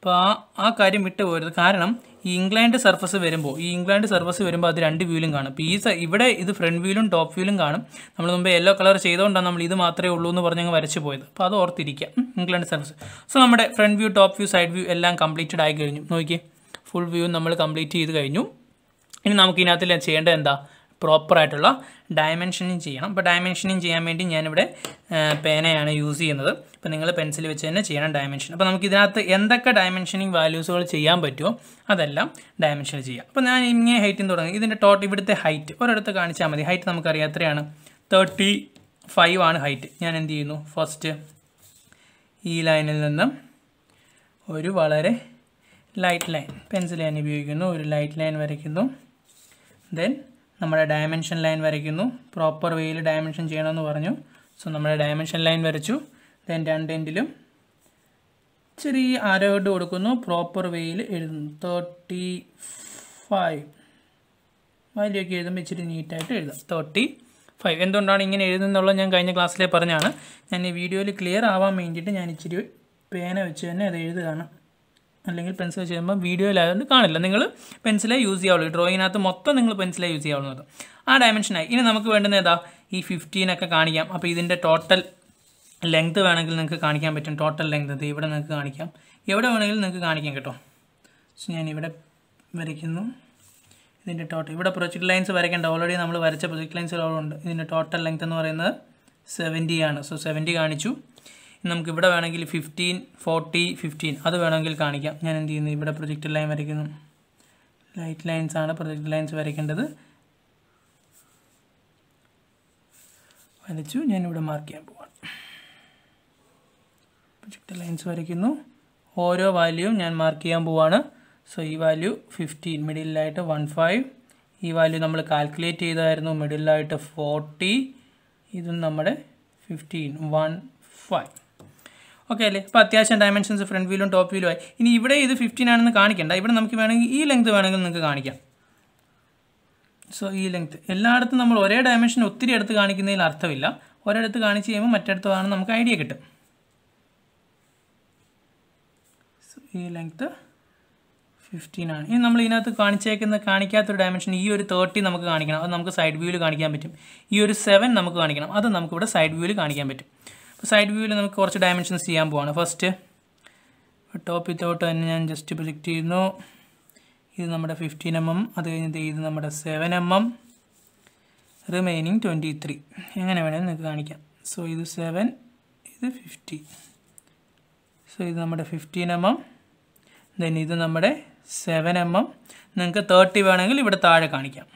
അപ്പോൾ ആ ആ കാര്യം വിട്ടു പോരുത് കാരണം ഈ ഇംഗ്ലണ്ട് സർഫസ് വരുമ്പോൾ ഈ ഇംഗ്ലണ്ട് സർഫസ് വരുമ്പോൾ അത് രണ്ട് വ്യൂലും കാണും അപ്പോൾ ഈ ഇവിടെ ഇത് ഫ്രണ്ട് വ്യൂലും ടോപ്പ് വ്യൂലും കാണും നമ്മൾ മുമ്പ് യെല്ലോ കളർ ചെയ്തുകൊണ്ടാണ് നമ്മൾ ഇത് മാത്രമേ ഉള്ളൂ എന്ന് പറഞ്ഞങ്ങ് വരച്ച് പോയത് അപ്പോൾ അത് ഓർത്തിരിക്കാം ഇംഗ്ലണ്ട് സർഫസ് സോ നമ്മുടെ front view top view side view എല്ലാം കംപ്ലീറ്റഡ് ആയി കഴിഞ്ഞു നോക്കിയേ ഫുൾ വ്യൂ നമ്മൾ കംപ്ലീറ്റ് ചെയ്ത് കഴിഞ്ഞു ഇനി നമുക്ക് ഇതിനകത്ത് ചെയ്യേണ്ടത് എന്താ പ്രോപ്പറായിട്ടുള്ള ഡയമെൻഷനിങ് ചെയ്യണം അപ്പോൾ ഡയമെൻഷനിങ് ചെയ്യാൻ വേണ്ടി ഞാനിവിടെ പേനയാണ് യൂസ് ചെയ്യുന്നത് അപ്പോൾ നിങ്ങൾ പെൻസിൽ വെച്ച് തന്നെ ചെയ്യണം ഡയമെൻഷൻ അപ്പോൾ നമുക്ക് ഇതിനകത്ത് എന്തൊക്കെ ഡയമെൻഷനിങ് വാല്യൂസുകൾ ചെയ്യാൻ പറ്റുമോ അതെല്ലാം ഡയമെൻഷൻ ചെയ്യാം അപ്പോൾ ഞാൻ ഇങ്ങനെ ഹൈറ്റിൽ തുടങ്ങി ഇതിൻ്റെ ടോട്ട് ഇവിടുത്തെ ഹൈറ്റ് ഒരിടത്ത് കാണിച്ചാൽ മതി ഹൈറ്റ് നമുക്കറിയാം എത്രയാണ് തേർട്ടി ഫൈവ് ആണ് ഹൈറ്റ് ഞാൻ എന്ത് ചെയ്യുന്നു ഫസ്റ്റ് ഈ ലൈനിൽ നിന്നും ഒരു വളരെ ലൈറ്റ് ലൈൻ പെൻസിൽ ഞാൻ ഉപയോഗിക്കുന്നു ഒരു ലൈറ്റ് ലൈൻ വരയ്ക്കുന്നു ദെൻ നമ്മുടെ ഡയമെൻഷൻ ലൈൻ വരയ്ക്കുന്നു പ്രോപ്പർ വേയിൽ ഡയമെൻഷൻ ചെയ്യണമെന്ന് പറഞ്ഞു സോ നമ്മുടെ ഡയമെൻഷൻ ലൈൻ വരച്ചു ദെൻ രണ്ടെൻഡിലും ചെറിയ ആരോട്ട് കൊടുക്കുന്നു പ്രോപ്പർ വേയിൽ എഴുതുന്നു തേർട്ടി ഫൈവ് വാല്യൊക്കെ എഴുതുമ്പോൾ ഇച്ചിരി നീറ്റായിട്ട് എഴുതാം തേർട്ടി ഫൈവ് എന്തുകൊണ്ടാണ് ഇങ്ങനെ എഴുതുന്നുള്ളത് ഞാൻ കഴിഞ്ഞ ക്ലാസ്സിലെ പറഞ്ഞാണ് ഞാൻ ഈ വീഡിയോയിൽ ക്ലിയർ ആവാൻ വേണ്ടിയിട്ട് ഞാൻ ഇച്ചിരി പേന വെച്ച് തന്നെ അത് എഴുതുകയാണ് അല്ലെങ്കിൽ പെൻസിൽ വെച്ച് കഴിയുമ്പോൾ വീഡിയോയിലായതുകൊണ്ട് കാണില്ല നിങ്ങൾ പെൻസിലേ യൂസ് ചെയ്യാവുള്ളൂ ഡ്രോയിങ്ങിനകത്ത് മൊത്തം നിങ്ങൾ പെൻസിലേ യൂസ് ചെയ്യാവുന്നത് ആ ഡയമെൻഷനായി ഇനി നമുക്ക് വേണ്ടുന്ന ഏതാ ഈ ഫിഫ്റ്റീനൊക്കെ കാണിക്കാം അപ്പോൾ ഇതിൻ്റെ ടോട്ടൽ ലെങ്ത് വേണമെങ്കിൽ നിങ്ങൾക്ക് കാണിക്കാൻ പറ്റും ടോട്ടൽ ലെങ്ത് ഇത് ഇവിടെ നിങ്ങൾക്ക് കാണിക്കാം എവിടെ വേണമെങ്കിലും നിങ്ങൾക്ക് കാണിക്കാം കേട്ടോ സോ ഞാൻ ഇവിടെ വരയ്ക്കുന്നു ഇതിൻ്റെ ടോട്ടൽ ഇവിടെ പ്രൊജക്ട് ലൈൻസ് വരയ്ക്കേണ്ട ഓൾറെഡി നമ്മൾ വരച്ച പ്രൊജക്ട് ലൈൻസ് ഉണ്ട് ഇതിൻ്റെ ടോട്ടൽ ലെങ്ത് എന്ന് പറയുന്നത് സെവൻറ്റി ആണ് സോ സെവൻറ്റി കാണിച്ചു നമുക്ക് ഇവിടെ വേണമെങ്കിൽ ഫിഫ്റ്റീൻ ഫോർട്ടി ഫിഫ്റ്റീൻ അത് വേണമെങ്കിൽ കാണിക്കാം ഞാൻ എന്ത് ചെയ്യുന്നു ഇവിടെ പ്രൊജക്ട് ലൈൻ വരയ്ക്കുന്നു ലൈറ്റ് ലൈൻസ് ആണ് പ്രൊജക്ട് ലൈൻസ് വരയ്ക്കേണ്ടത് വരച്ചു ഞാനിവിടെ മാർക്ക് ചെയ്യാൻ പോവാണ് പ്രൊജക്റ്റ് ലൈൻസ് വരയ്ക്കുന്നു ഓരോ വാല്യൂവും ഞാൻ മാർക്ക് ചെയ്യാൻ പോവാണ് സോ ഈ വാല്യൂ ഫിഫ്റ്റീൻ മിഡിലായിട്ട് വൺ ഫൈവ് ഈ വാല്യൂ നമ്മൾ കാൽക്കുലേറ്റ് ചെയ്തായിരുന്നു മിഡിലായിട്ട് ഫോർട്ടി ഇതും നമ്മുടെ ഫിഫ്റ്റീൻ വൺ ഫൈവ് ഓക്കെ അല്ലേ അപ്പോൾ അത്യാവശ്യം ഡയമെൻഷൻസ് ഫ്രണ്ട് വീലും ടോപ്പ് വീലും ആയി ഇനി ഇവിടെ ഇത് ഫിഫ്റ്റീൻ ആണെന്ന് കാണിക്കണ്ട ഇവിടെ നമുക്ക് വേണമെങ്കിൽ ഈ ലെങ്ത് വേണമെങ്കിൽ നിങ്ങൾക്ക് കാണിക്കാം സോ ഈ ലെങ്ത് എല്ലായിടത്തും നമ്മൾ ഒരേ ഡയമെൻഷൻ ഒത്തിരി അടുത്ത് കാണിക്കുന്നതിൽ അർത്ഥമില്ല ഒരിടത്ത് കാണിച്ച് കഴിയുമ്പോൾ മറ്റിടത്താണ് നമുക്ക് ഐഡിയ കിട്ടും ഈ ലെങ്ത്ത് ഫിഫ്റ്റീൻ ആണ് ഇനി നമ്മൾ ഇതിനകത്ത് കാണിച്ചേക്കുന്ന കാണിക്കാത്തൊരു ഡയമെൻഷൻ ഈ ഒരു തേർട്ടി നമുക്ക് കാണിക്കണം അത് നമുക്ക് സൈഡ് വ്യൂവിൽ കാണിക്കാൻ പറ്റും ഈ ഒരു സെവൻ നമുക്ക് കാണിക്കണം അത് നമുക്കിവിടെ സൈഡ് വ്യൂവിൽ കാണിക്കാൻ പറ്റും അപ്പോൾ സൈഡ് വ്യൂവിൽ നമുക്ക് കുറച്ച് ഡയമെൻഷൻസ് ചെയ്യാൻ പോവാണ് ഫസ്റ്റ് ടോപ്പ് വിത്തൗട്ട് തന്നെ ഞാൻ ജസ്റ്റ് പ്രൊജക്റ്റ് ചെയ്യുന്നു ഇത് നമ്മുടെ ഫിഫ്റ്റീൻ എം എം അത് കഴിഞ്ഞിട്ട് ഇത് നമ്മുടെ seven M M remaining twenty three എങ്ങനെ വേണമെങ്കിൽ നിങ്ങൾക്ക് കാണിക്കാം സോ ഇത് സെവൻ ഇത് ഫിഫ്റ്റി സോ ഇത് നമ്മുടെ ഫിഫ്റ്റീൻ എം എം ദെൻ ഇത് നമ്മുടെ സെവൻ എം എം നിങ്ങൾക്ക് തേർട്ടി വേണമെങ്കിൽ ഇവിടെ താഴെ കാണിക്കാം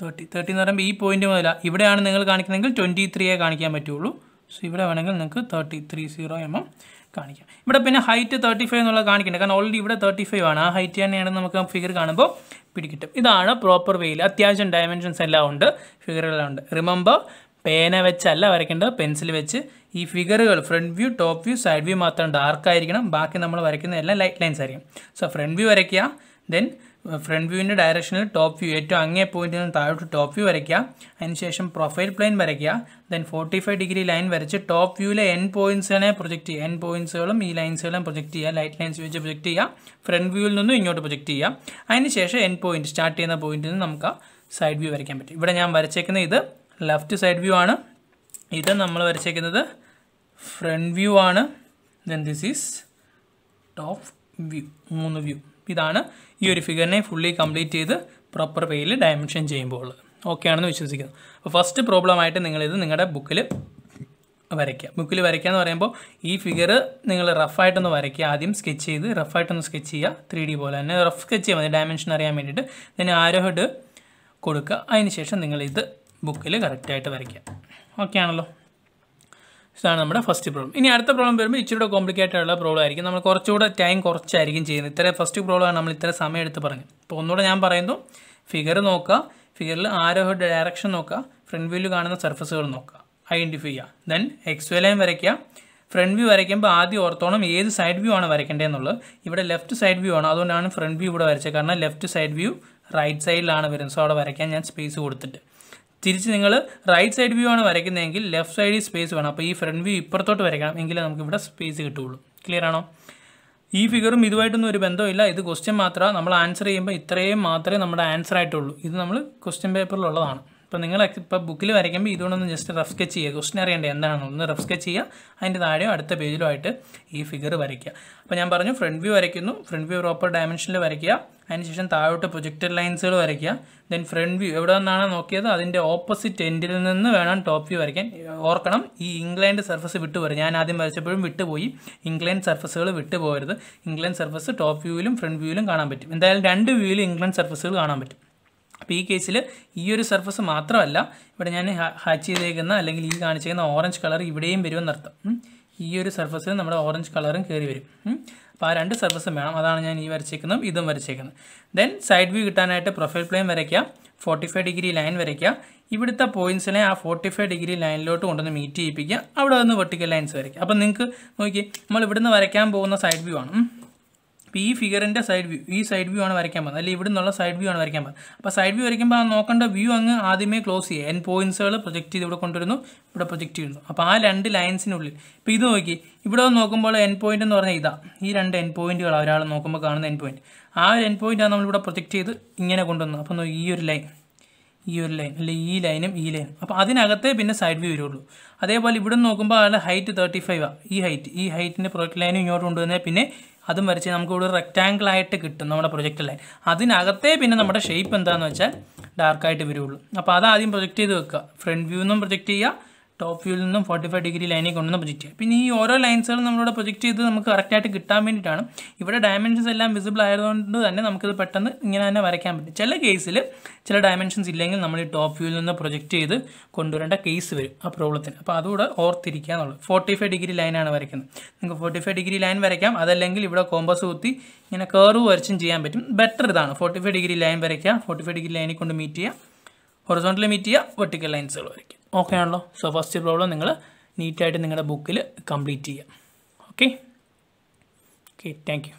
തേർട്ടി തേർട്ടി എന്ന് പറയുമ്പോൾ ഈ പോയിൻ്റ് മുതല ഇവിടെയാണ് നിങ്ങൾ കാണിക്കുന്നതെങ്കിൽ ട്വൻറ്റി ത്രീയെ കാണിക്കാൻ പറ്റുള്ളൂ സോ ഇവിടെ വേണമെങ്കിൽ നിങ്ങൾക്ക് thirty three zero M M കാണിക്കാം ഇവിടെ പിന്നെ ഹൈറ്റ് തേർട്ടി ഫൈവ് എന്നുള്ളത് കാണിക്കണം കാരണം ഓൾറെഡി ഇവിടെ തേർട്ടി ഫൈവ് ആണ് ആ ഹൈറ്റ് തന്നെയാണ് നമുക്ക് ഫിഗർ കാണുമ്പോൾ പിടിക്കിട്ടും ഇതാണ് പ്രോപ്പർ വേയിൽ അത്യാവശ്യം ഡയമെൻഷൻസ് എല്ലാം ഉണ്ട് ഫിഗറുകളുണ്ട് ഉണ്ട് റിമെമ്പർ പേന വെച്ചല്ല വരയ്ക്കേണ്ടത് പെൻസിൽ വെച്ച് ഈ ഫിഗറുകൾ front view top view side view മാത്രം ഡാർക്ക് ആയിരിക്കണം ബാക്കി നമ്മൾ വരയ്ക്കുന്ന എല്ലാം ലൈറ്റ് ലൈൻസ് ആയിരിക്കും സോ ഫ്രണ്ട് വ്യൂ വരയ്ക്കുക ദെൻ ഫ്രണ്ട് വ്യൂവിൻ്റെ ഡയറക്ഷനിൽ ടോപ്പ് വ്യൂ ഏറ്റവും അങ്ങേ പോയിന്റിൽ നിന്ന് താഴോട്ട് ടോപ്പ് വ്യൂ വരയ്ക്കുക അതിനുശേഷം പ്രൊഫൈൽ പ്ലെയിൻ വരയ്ക്കുക then forty five degree line വരച്ച് ടോപ്പ് വ്യൂവിലെ എൻ പോയിൻസിനെ പ്രൊജക്റ്റ് ചെയ്യുക എൻ പോയിൻസുകളും ഈ ലൈൻസുകളും പ്രൊജക്റ്റ് ചെയ്യുക ലൈറ്റ് ലൈൻസ് വെച്ച് പ്രൊജക്റ്റ് ചെയ്യുക ഫ്രണ്ട് വ്യൂവിൽ നിന്നും ഇങ്ങോട്ട് പ്രൊജക്റ്റ് ചെയ്യുക അതിനുശേഷം എൻ പോയിന്റ് സ്റ്റാർട്ട് ചെയ്യുന്ന പോയിന്റിൽ നിന്ന് നമുക്ക് സൈഡ് വ്യൂ വരയ്ക്കാൻ പറ്റും ഇവിടെ ഞാൻ വരച്ചേക്കുന്ന ഇത് ലെഫ്റ്റ് സൈഡ് വ്യൂ ആണ് ഇത് നമ്മൾ വരച്ചേക്കുന്നത് ഫ്രണ്ട് വ്യൂ ആണ് then this is top view മൂന്ന് വ്യൂ ഇതാണ് ഈ ഒരു ഫിഗറിനെ ഫുള്ളി കംപ്ലീറ്റ് ചെയ്ത് പ്രോപ്പർ വേയിൽ ഡയമെൻഷൻ ചെയ്യുമ്പോൾ ഉള്ളത് ഓക്കെ ആണെന്ന് വിശ്വസിക്കുന്നു അപ്പോൾ ഫസ്റ്റ് പ്രോബ്ലമായിട്ട് നിങ്ങളിത് നിങ്ങളുടെ ബുക്കിൽ വരയ്ക്കുക ബുക്കിൽ വരയ്ക്കുക എന്ന് പറയുമ്പോൾ ഈ ഫിഗർ നിങ്ങൾ റഫായിട്ടൊന്ന് വരയ്ക്കുക ആദ്യം സ്കെച്ച് ചെയ്ത് റഫായിട്ടൊന്ന് സ്കെച്ച് ചെയ്യുക ത്രീ ഡി പോലെ തന്നെ റഫ് സ്കെച്ച് ചെയ്യാൻ മതി ഡയമെൻഷൻ അറിയാൻ വേണ്ടിയിട്ട് പിന്നെ ഹെഡ് കൊടുക്കുക അതിന് ശേഷം നിങ്ങളിത് ബുക്കിൽ കറക്റ്റായിട്ട് വരയ്ക്കുക ഓക്കെ ആണല്ലോ ഇതാണ് നമ്മുടെ ഫസ്റ്റ് പ്രോബ്ലം ഇനി അടുത്ത പ്രോബ്ലം വരുമ്പോൾ ഇച്ചിരി കോംപ്ലിക്കേറ്റഡ് ആയിട്ടുള്ള പ്രോബ്ലം ആയിരിക്കും നമ്മൾ കുറച്ചുകൂടെ ടൈം കുറച്ചായിരിക്കും ചെയ്യുന്നത് ഇത്ര ഫസ്റ്റ് പ്രോബ്ലമാണ് നമ്മൾ ഇത്ര സമയം എടുത്ത് പറഞ്ഞത് അപ്പോൾ ഒന്നുകൂടെ ഞാൻ പറയുന്നു ഫിഗർ നോക്കുക ഫിഗറിൽ ആരോഹയുടെ ഡയറക്ഷൻ നോക്കുക ഫ്രണ്ട് വ്യൂവിൽ കാണുന്ന സർഫസുകൾ നോക്കുക ഐഡൻറ്റിഫൈ ചെയ്യുക ദെൻ എക്സ് ലൈൻ വരയ്ക്കുക ഫ്രണ്ട് വ്യൂ വരയ്ക്കുമ്പോൾ ആദ്യം ഓർത്തോണം ഏത് സൈഡ് വ്യൂ ആണ് വരയ്ക്കേണ്ടതെന്നുള്ളത് ഇവിടെ ലെഫ്റ്റ് സൈഡ് വ്യൂ ആണ് അതുകൊണ്ടാണ് ഫ്രണ്ട് വ്യൂ ഇവിടെ വരച്ചത് കാരണം ലെഫ്റ്റ് സൈഡ് വ്യൂ റൈറ്റ് സൈഡിലാണ് വരുന്നത് സോ അവിടെ വരയ്ക്കാൻ ഞാൻ സ്പേസ് കൊടുത്തിട്ട് തിരിച്ച് നിങ്ങൾ റൈറ്റ് സൈഡ് വ്യൂ ആണ് വരയ്ക്കുന്നതെങ്കിൽ ലെഫ്റ്റ് സൈഡിൽ സ്പേസ് വേണം അപ്പോൾ ഈ ഫ്രണ്ട് വ്യൂ ഇപ്പുറത്തോട്ട് വരയ്ക്കണം എങ്കിലേ നമുക്ക് ഇവിടെ സ്പേസ് കിട്ടുള്ളൂ ക്ലിയർ ആണോ ഈ ഫിഗറും ഇതുമായിട്ടൊന്നും ഒരു ബന്ധമില്ല ഇത് ക്വസ്റ്റ്യൻ മാത്രമാണ് നമ്മൾ ആൻസർ ചെയ്യുമ്പോൾ ഇത്രയും മാത്രമേ നമ്മുടെ ആൻസർ ആയിട്ടുള്ളൂ ഇത് നമ്മൾ ക്വസ്റ്റ്യൻ പേപ്പറിലുള്ളതാണ് അപ്പോൾ നിങ്ങൾ ഇപ്പം ബുക്കിൽ വരയ്ക്കുമ്പോൾ ഇതുകൊണ്ടൊന്ന് ജസ്റ്റ് റഫ് സ്കെച്ച് ചെയ്യുക ക്വസ്റ്റൻ അറിയേണ്ടത് എന്താണോ ഒന്ന് റഫ് സ്കെച്ച് ചെയ്യുക അതിൻ്റെ താഴെയോ അടുത്ത പേജിലോ ആയിട്ട് ഈ ഫിഗർ വരയ്ക്കുക അപ്പോൾ ഞാൻ പറഞ്ഞു ഫ്രണ്ട് വ്യൂ വരയ്ക്കുന്നു ഫ്രണ്ട് വ്യൂ പ്രോപ്പർ ഡയമെൻഷനിൽ വരയ്ക്കുക അതിനുശേഷം താഴോട്ട് പ്രൊജക്റ്റഡ് ലൈൻസുകൾ വരയ്ക്കുക ദെൻ ഫ്രണ്ട് വ്യൂ എവിടെ നിന്നാണ് നോക്കിയത് അതിൻ്റെ ഓപ്പോസിറ്റ് എൻഡിൽ നിന്ന് വേണം ടോപ്പ് വ്യൂ വരയ്ക്കാൻ ഓർക്കണം ഈ ഇംഗ്ലണ്ട് സർഫസ് വിട്ടുപോകരുത് ഞാൻ ആദ്യം വരച്ചപ്പോഴും വിട്ടുപോയി ഇംഗ്ലണ്ട് സർഫസുകൾ വിട്ടുപോകരുത് ഇംഗ്ലണ്ട് സർഫസ് ടോപ്പ് വ്യൂവിലും ഫ്രണ്ട് വ്യൂവിലും കാണാൻ പറ്റും എന്തായാലും രണ്ട് വ്യൂവിലും ഇംഗ്ലണ്ട് സർഫസുകൾ കാണാൻ പറ്റും അപ്പോൾ ഈ കേസിൽ ഈ ഒരു സർഫസ് മാത്രമല്ല ഇവിടെ ഞാൻ ഹാച്ച് ചെയ്തേക്കുന്ന അല്ലെങ്കിൽ ഈ കാണിച്ചേക്കുന്ന ഓറഞ്ച് കളർ ഇവിടെയും വരുമെന്നർത്ഥം ഈ ഒരു സർഫസിൽ നമ്മുടെ ഓറഞ്ച് കളറും കയറി വരും അപ്പോൾ ആ രണ്ട് സർഫസും വേണം അതാണ് ഞാൻ ഈ വരച്ചേക്കുന്നതും ഇതും വരച്ചേക്കുന്നത് ദെൻ സൈഡ് വ്യൂ കിട്ടാനായിട്ട് പ്രൊഫൈൽ പ്ലെയിൻ വരയ്ക്കുക ഫോർട്ടി ഫൈവ് ഡിഗ്രി ലൈൻ വരയ്ക്കുക ഇവിടുത്തെ പോയിൻസിനെ ആ ഫോർട്ടി ഫൈവ് ഡിഗ്രി ലൈനിലോട്ട് കൊണ്ടുവന്ന് മീറ്റ് ചെയ്യിപ്പിക്കുക അവിടെ നിന്ന് വെർട്ടിക്കൽ ലൈൻസ് വരയ്ക്കുക അപ്പം നിങ്ങൾക്ക് നോക്കി നമ്മൾ ഇവിടുന്ന് വരയ്ക്കാൻ പോകുന്ന സൈഡ് വ്യൂ ആണ് ഇപ്പോൾ ഈ ഫിഗറിൻ്റെ സൈഡ് വ്യൂ ഈ സൈഡ് വ്യൂ ആണ് വരയ്ക്കാൻ പോകുന്നത് അല്ലെങ്കിൽ ഇവിടെ നിന്നുള്ള സൈഡ് വ്യൂ ആണ് വരയ്ക്കാൻ പോകുന്നത് അപ്പോൾ സൈഡ് വ്യൂ വരയ്ക്കുമ്പോൾ ആ നോക്കേണ്ട വ്യൂ അങ്ങ് ആദ്യമേ ക്ലോസ് ചെയ്യുക എൻ പോയിൻസുകൾ പ്രൊജക്റ്റ് ചെയ്ത് ഇവിടെ കൊണ്ടുവരുന്നു ഇവിടെ പ്രൊജക്റ്റ് ചെയ്യുന്നു അപ്പോൾ ആ രണ്ട് ലൈൻസിനുള്ളിൽ ഇപ്പോൾ ഇത് നോക്കി ഇവിടെ നോക്കുമ്പോൾ എൻ പോയിന്റ് എന്ന് പറഞ്ഞാൽ ഇതാ ഈ രണ്ട് എൻ പോയിന്റുകൾ ഒരാൾ നോക്കുമ്പോൾ കാണുന്ന എൻ പോയിന്റ് ആ ഒരു എൻ ആണ് നമ്മളിവിടെ പ്രൊജക്റ്റ് ചെയ്ത് ഇങ്ങനെ കൊണ്ടുവന്നത് അപ്പോൾ ഈ ഒരു ലൈൻ ഈ ഒരു ലൈൻ അല്ലെ ഈ ലൈനും ഈ ലൈനും അപ്പോൾ അതിനകത്തെ പിന്നെ സൈഡ് വ്യൂ വരുള്ളൂ അതേപോലെ ഇവിടെ നോക്കുമ്പോൾ അയാളുടെ ഹൈറ്റ് തേർട്ടി ഫൈവ് ഈ ഹൈറ്റ് ഈ ഹൈറ്റിൻ്റെ പ്രൊജക്ട് ലൈനും ഇങ്ങോട്ട് കൊണ്ടുവന്നാൽ പിന്നെ അതും വരച്ച് നമുക്ക് ഇവിടെ റെക്റ്റാങ്കിൾ ആയിട്ട് കിട്ടും നമ്മുടെ പ്രൊജക്റ്റ് ലൈൻ അതിനകത്തേ പിന്നെ നമ്മുടെ ഷേപ്പ് എന്താണെന്ന് വെച്ചാൽ ഡാർക്കായിട്ട് വരുള്ളൂ അപ്പോൾ അതാദ്യം പ്രൊജക്റ്റ് ചെയ്ത് വെക്കുക ഫ്രണ്ട് വ്യൂ എന്നും പ്രൊജക്റ്റ് ചെയ്യുക ടോപ്പ് വ്യൂവിൽ നിന്നും ഫോർട്ടി ഫൈവ് ഡിഗ്രി ലൈനിൽ കൊണ്ടുവന്ന് പ്രൊജക്റ്റ് ചെയ്യുക പിന്നെ ഈ ഓരോ ലൈൻസുകളും നമ്മളിവിടെ പ്രൊജക്റ്റ് ചെയ്ത് നമുക്ക് കറക്റ്റായിട്ട് കിട്ടാൻ വേണ്ടിയിട്ടാണ് ഇവിടെ ഡയമെൻഷൻസ് എല്ലാം വിസിബിൾ ആയതുകൊണ്ട് തന്നെ നമുക്കിത് പെട്ടെന്ന് ഇങ്ങനെ തന്നെ വരയ്ക്കാൻ പറ്റും ചില കേസിൽ ചില ഡയമെൻഷൻസ് ഇല്ലെങ്കിൽ നമ്മൾ ഈ ടോപ്പ് വ്യൂവിൽ നിന്ന് പ്രൊജക്റ്റ് ചെയ്ത് കൊണ്ടുവരേണ്ട കേസ് വരും ആ പ്രോബ്ലത്തിന് അപ്പോൾ അതുകൂടെ ഓർത്തിരിക്കുക എന്നുള്ളത് ഫോർട്ടി ഫൈവ് ഡിഗ്രി ലൈനാണ് വരയ്ക്കുന്നത് നിങ്ങൾക്ക് ഫോർട്ടി ഫൈവ് ഡിഗ്രി ലൈൻ വരയ്ക്കാം അതല്ലെങ്കിൽ ഇവിടെ കോമ്പസ് കുത്തി ഇങ്ങനെ കർവ് വരച്ചും ചെയ്യാൻ പറ്റും ബെറ്റർ ഇതാണ് ഫോർട്ടി ഫൈവ് ഡിഗ്രി ലൈൻ വരയ്ക്കുക ഫോർട്ടി ഫൈവ് ഡിഗ്രി ലൈനിൽ കൊണ്ട് മീറ്റ് ചെയ്യുക ഹൊറിസോണ്ടൽ മീറ്റ് ചെയ്യുക വെർട്ടിക്കൽ ലൈൻസുകൾ വരയ്ക്കുക ഓക്കെ ആണല്ലോ സോ ഫസ്റ്റ് പ്രോബ്ലം നിങ്ങൾ നീറ്റായിട്ട് നിങ്ങളുടെ ബുക്കിൽ കംപ്ലീറ്റ് ചെയ്യാം ഓക്കെ ഓക്കെ താങ്ക്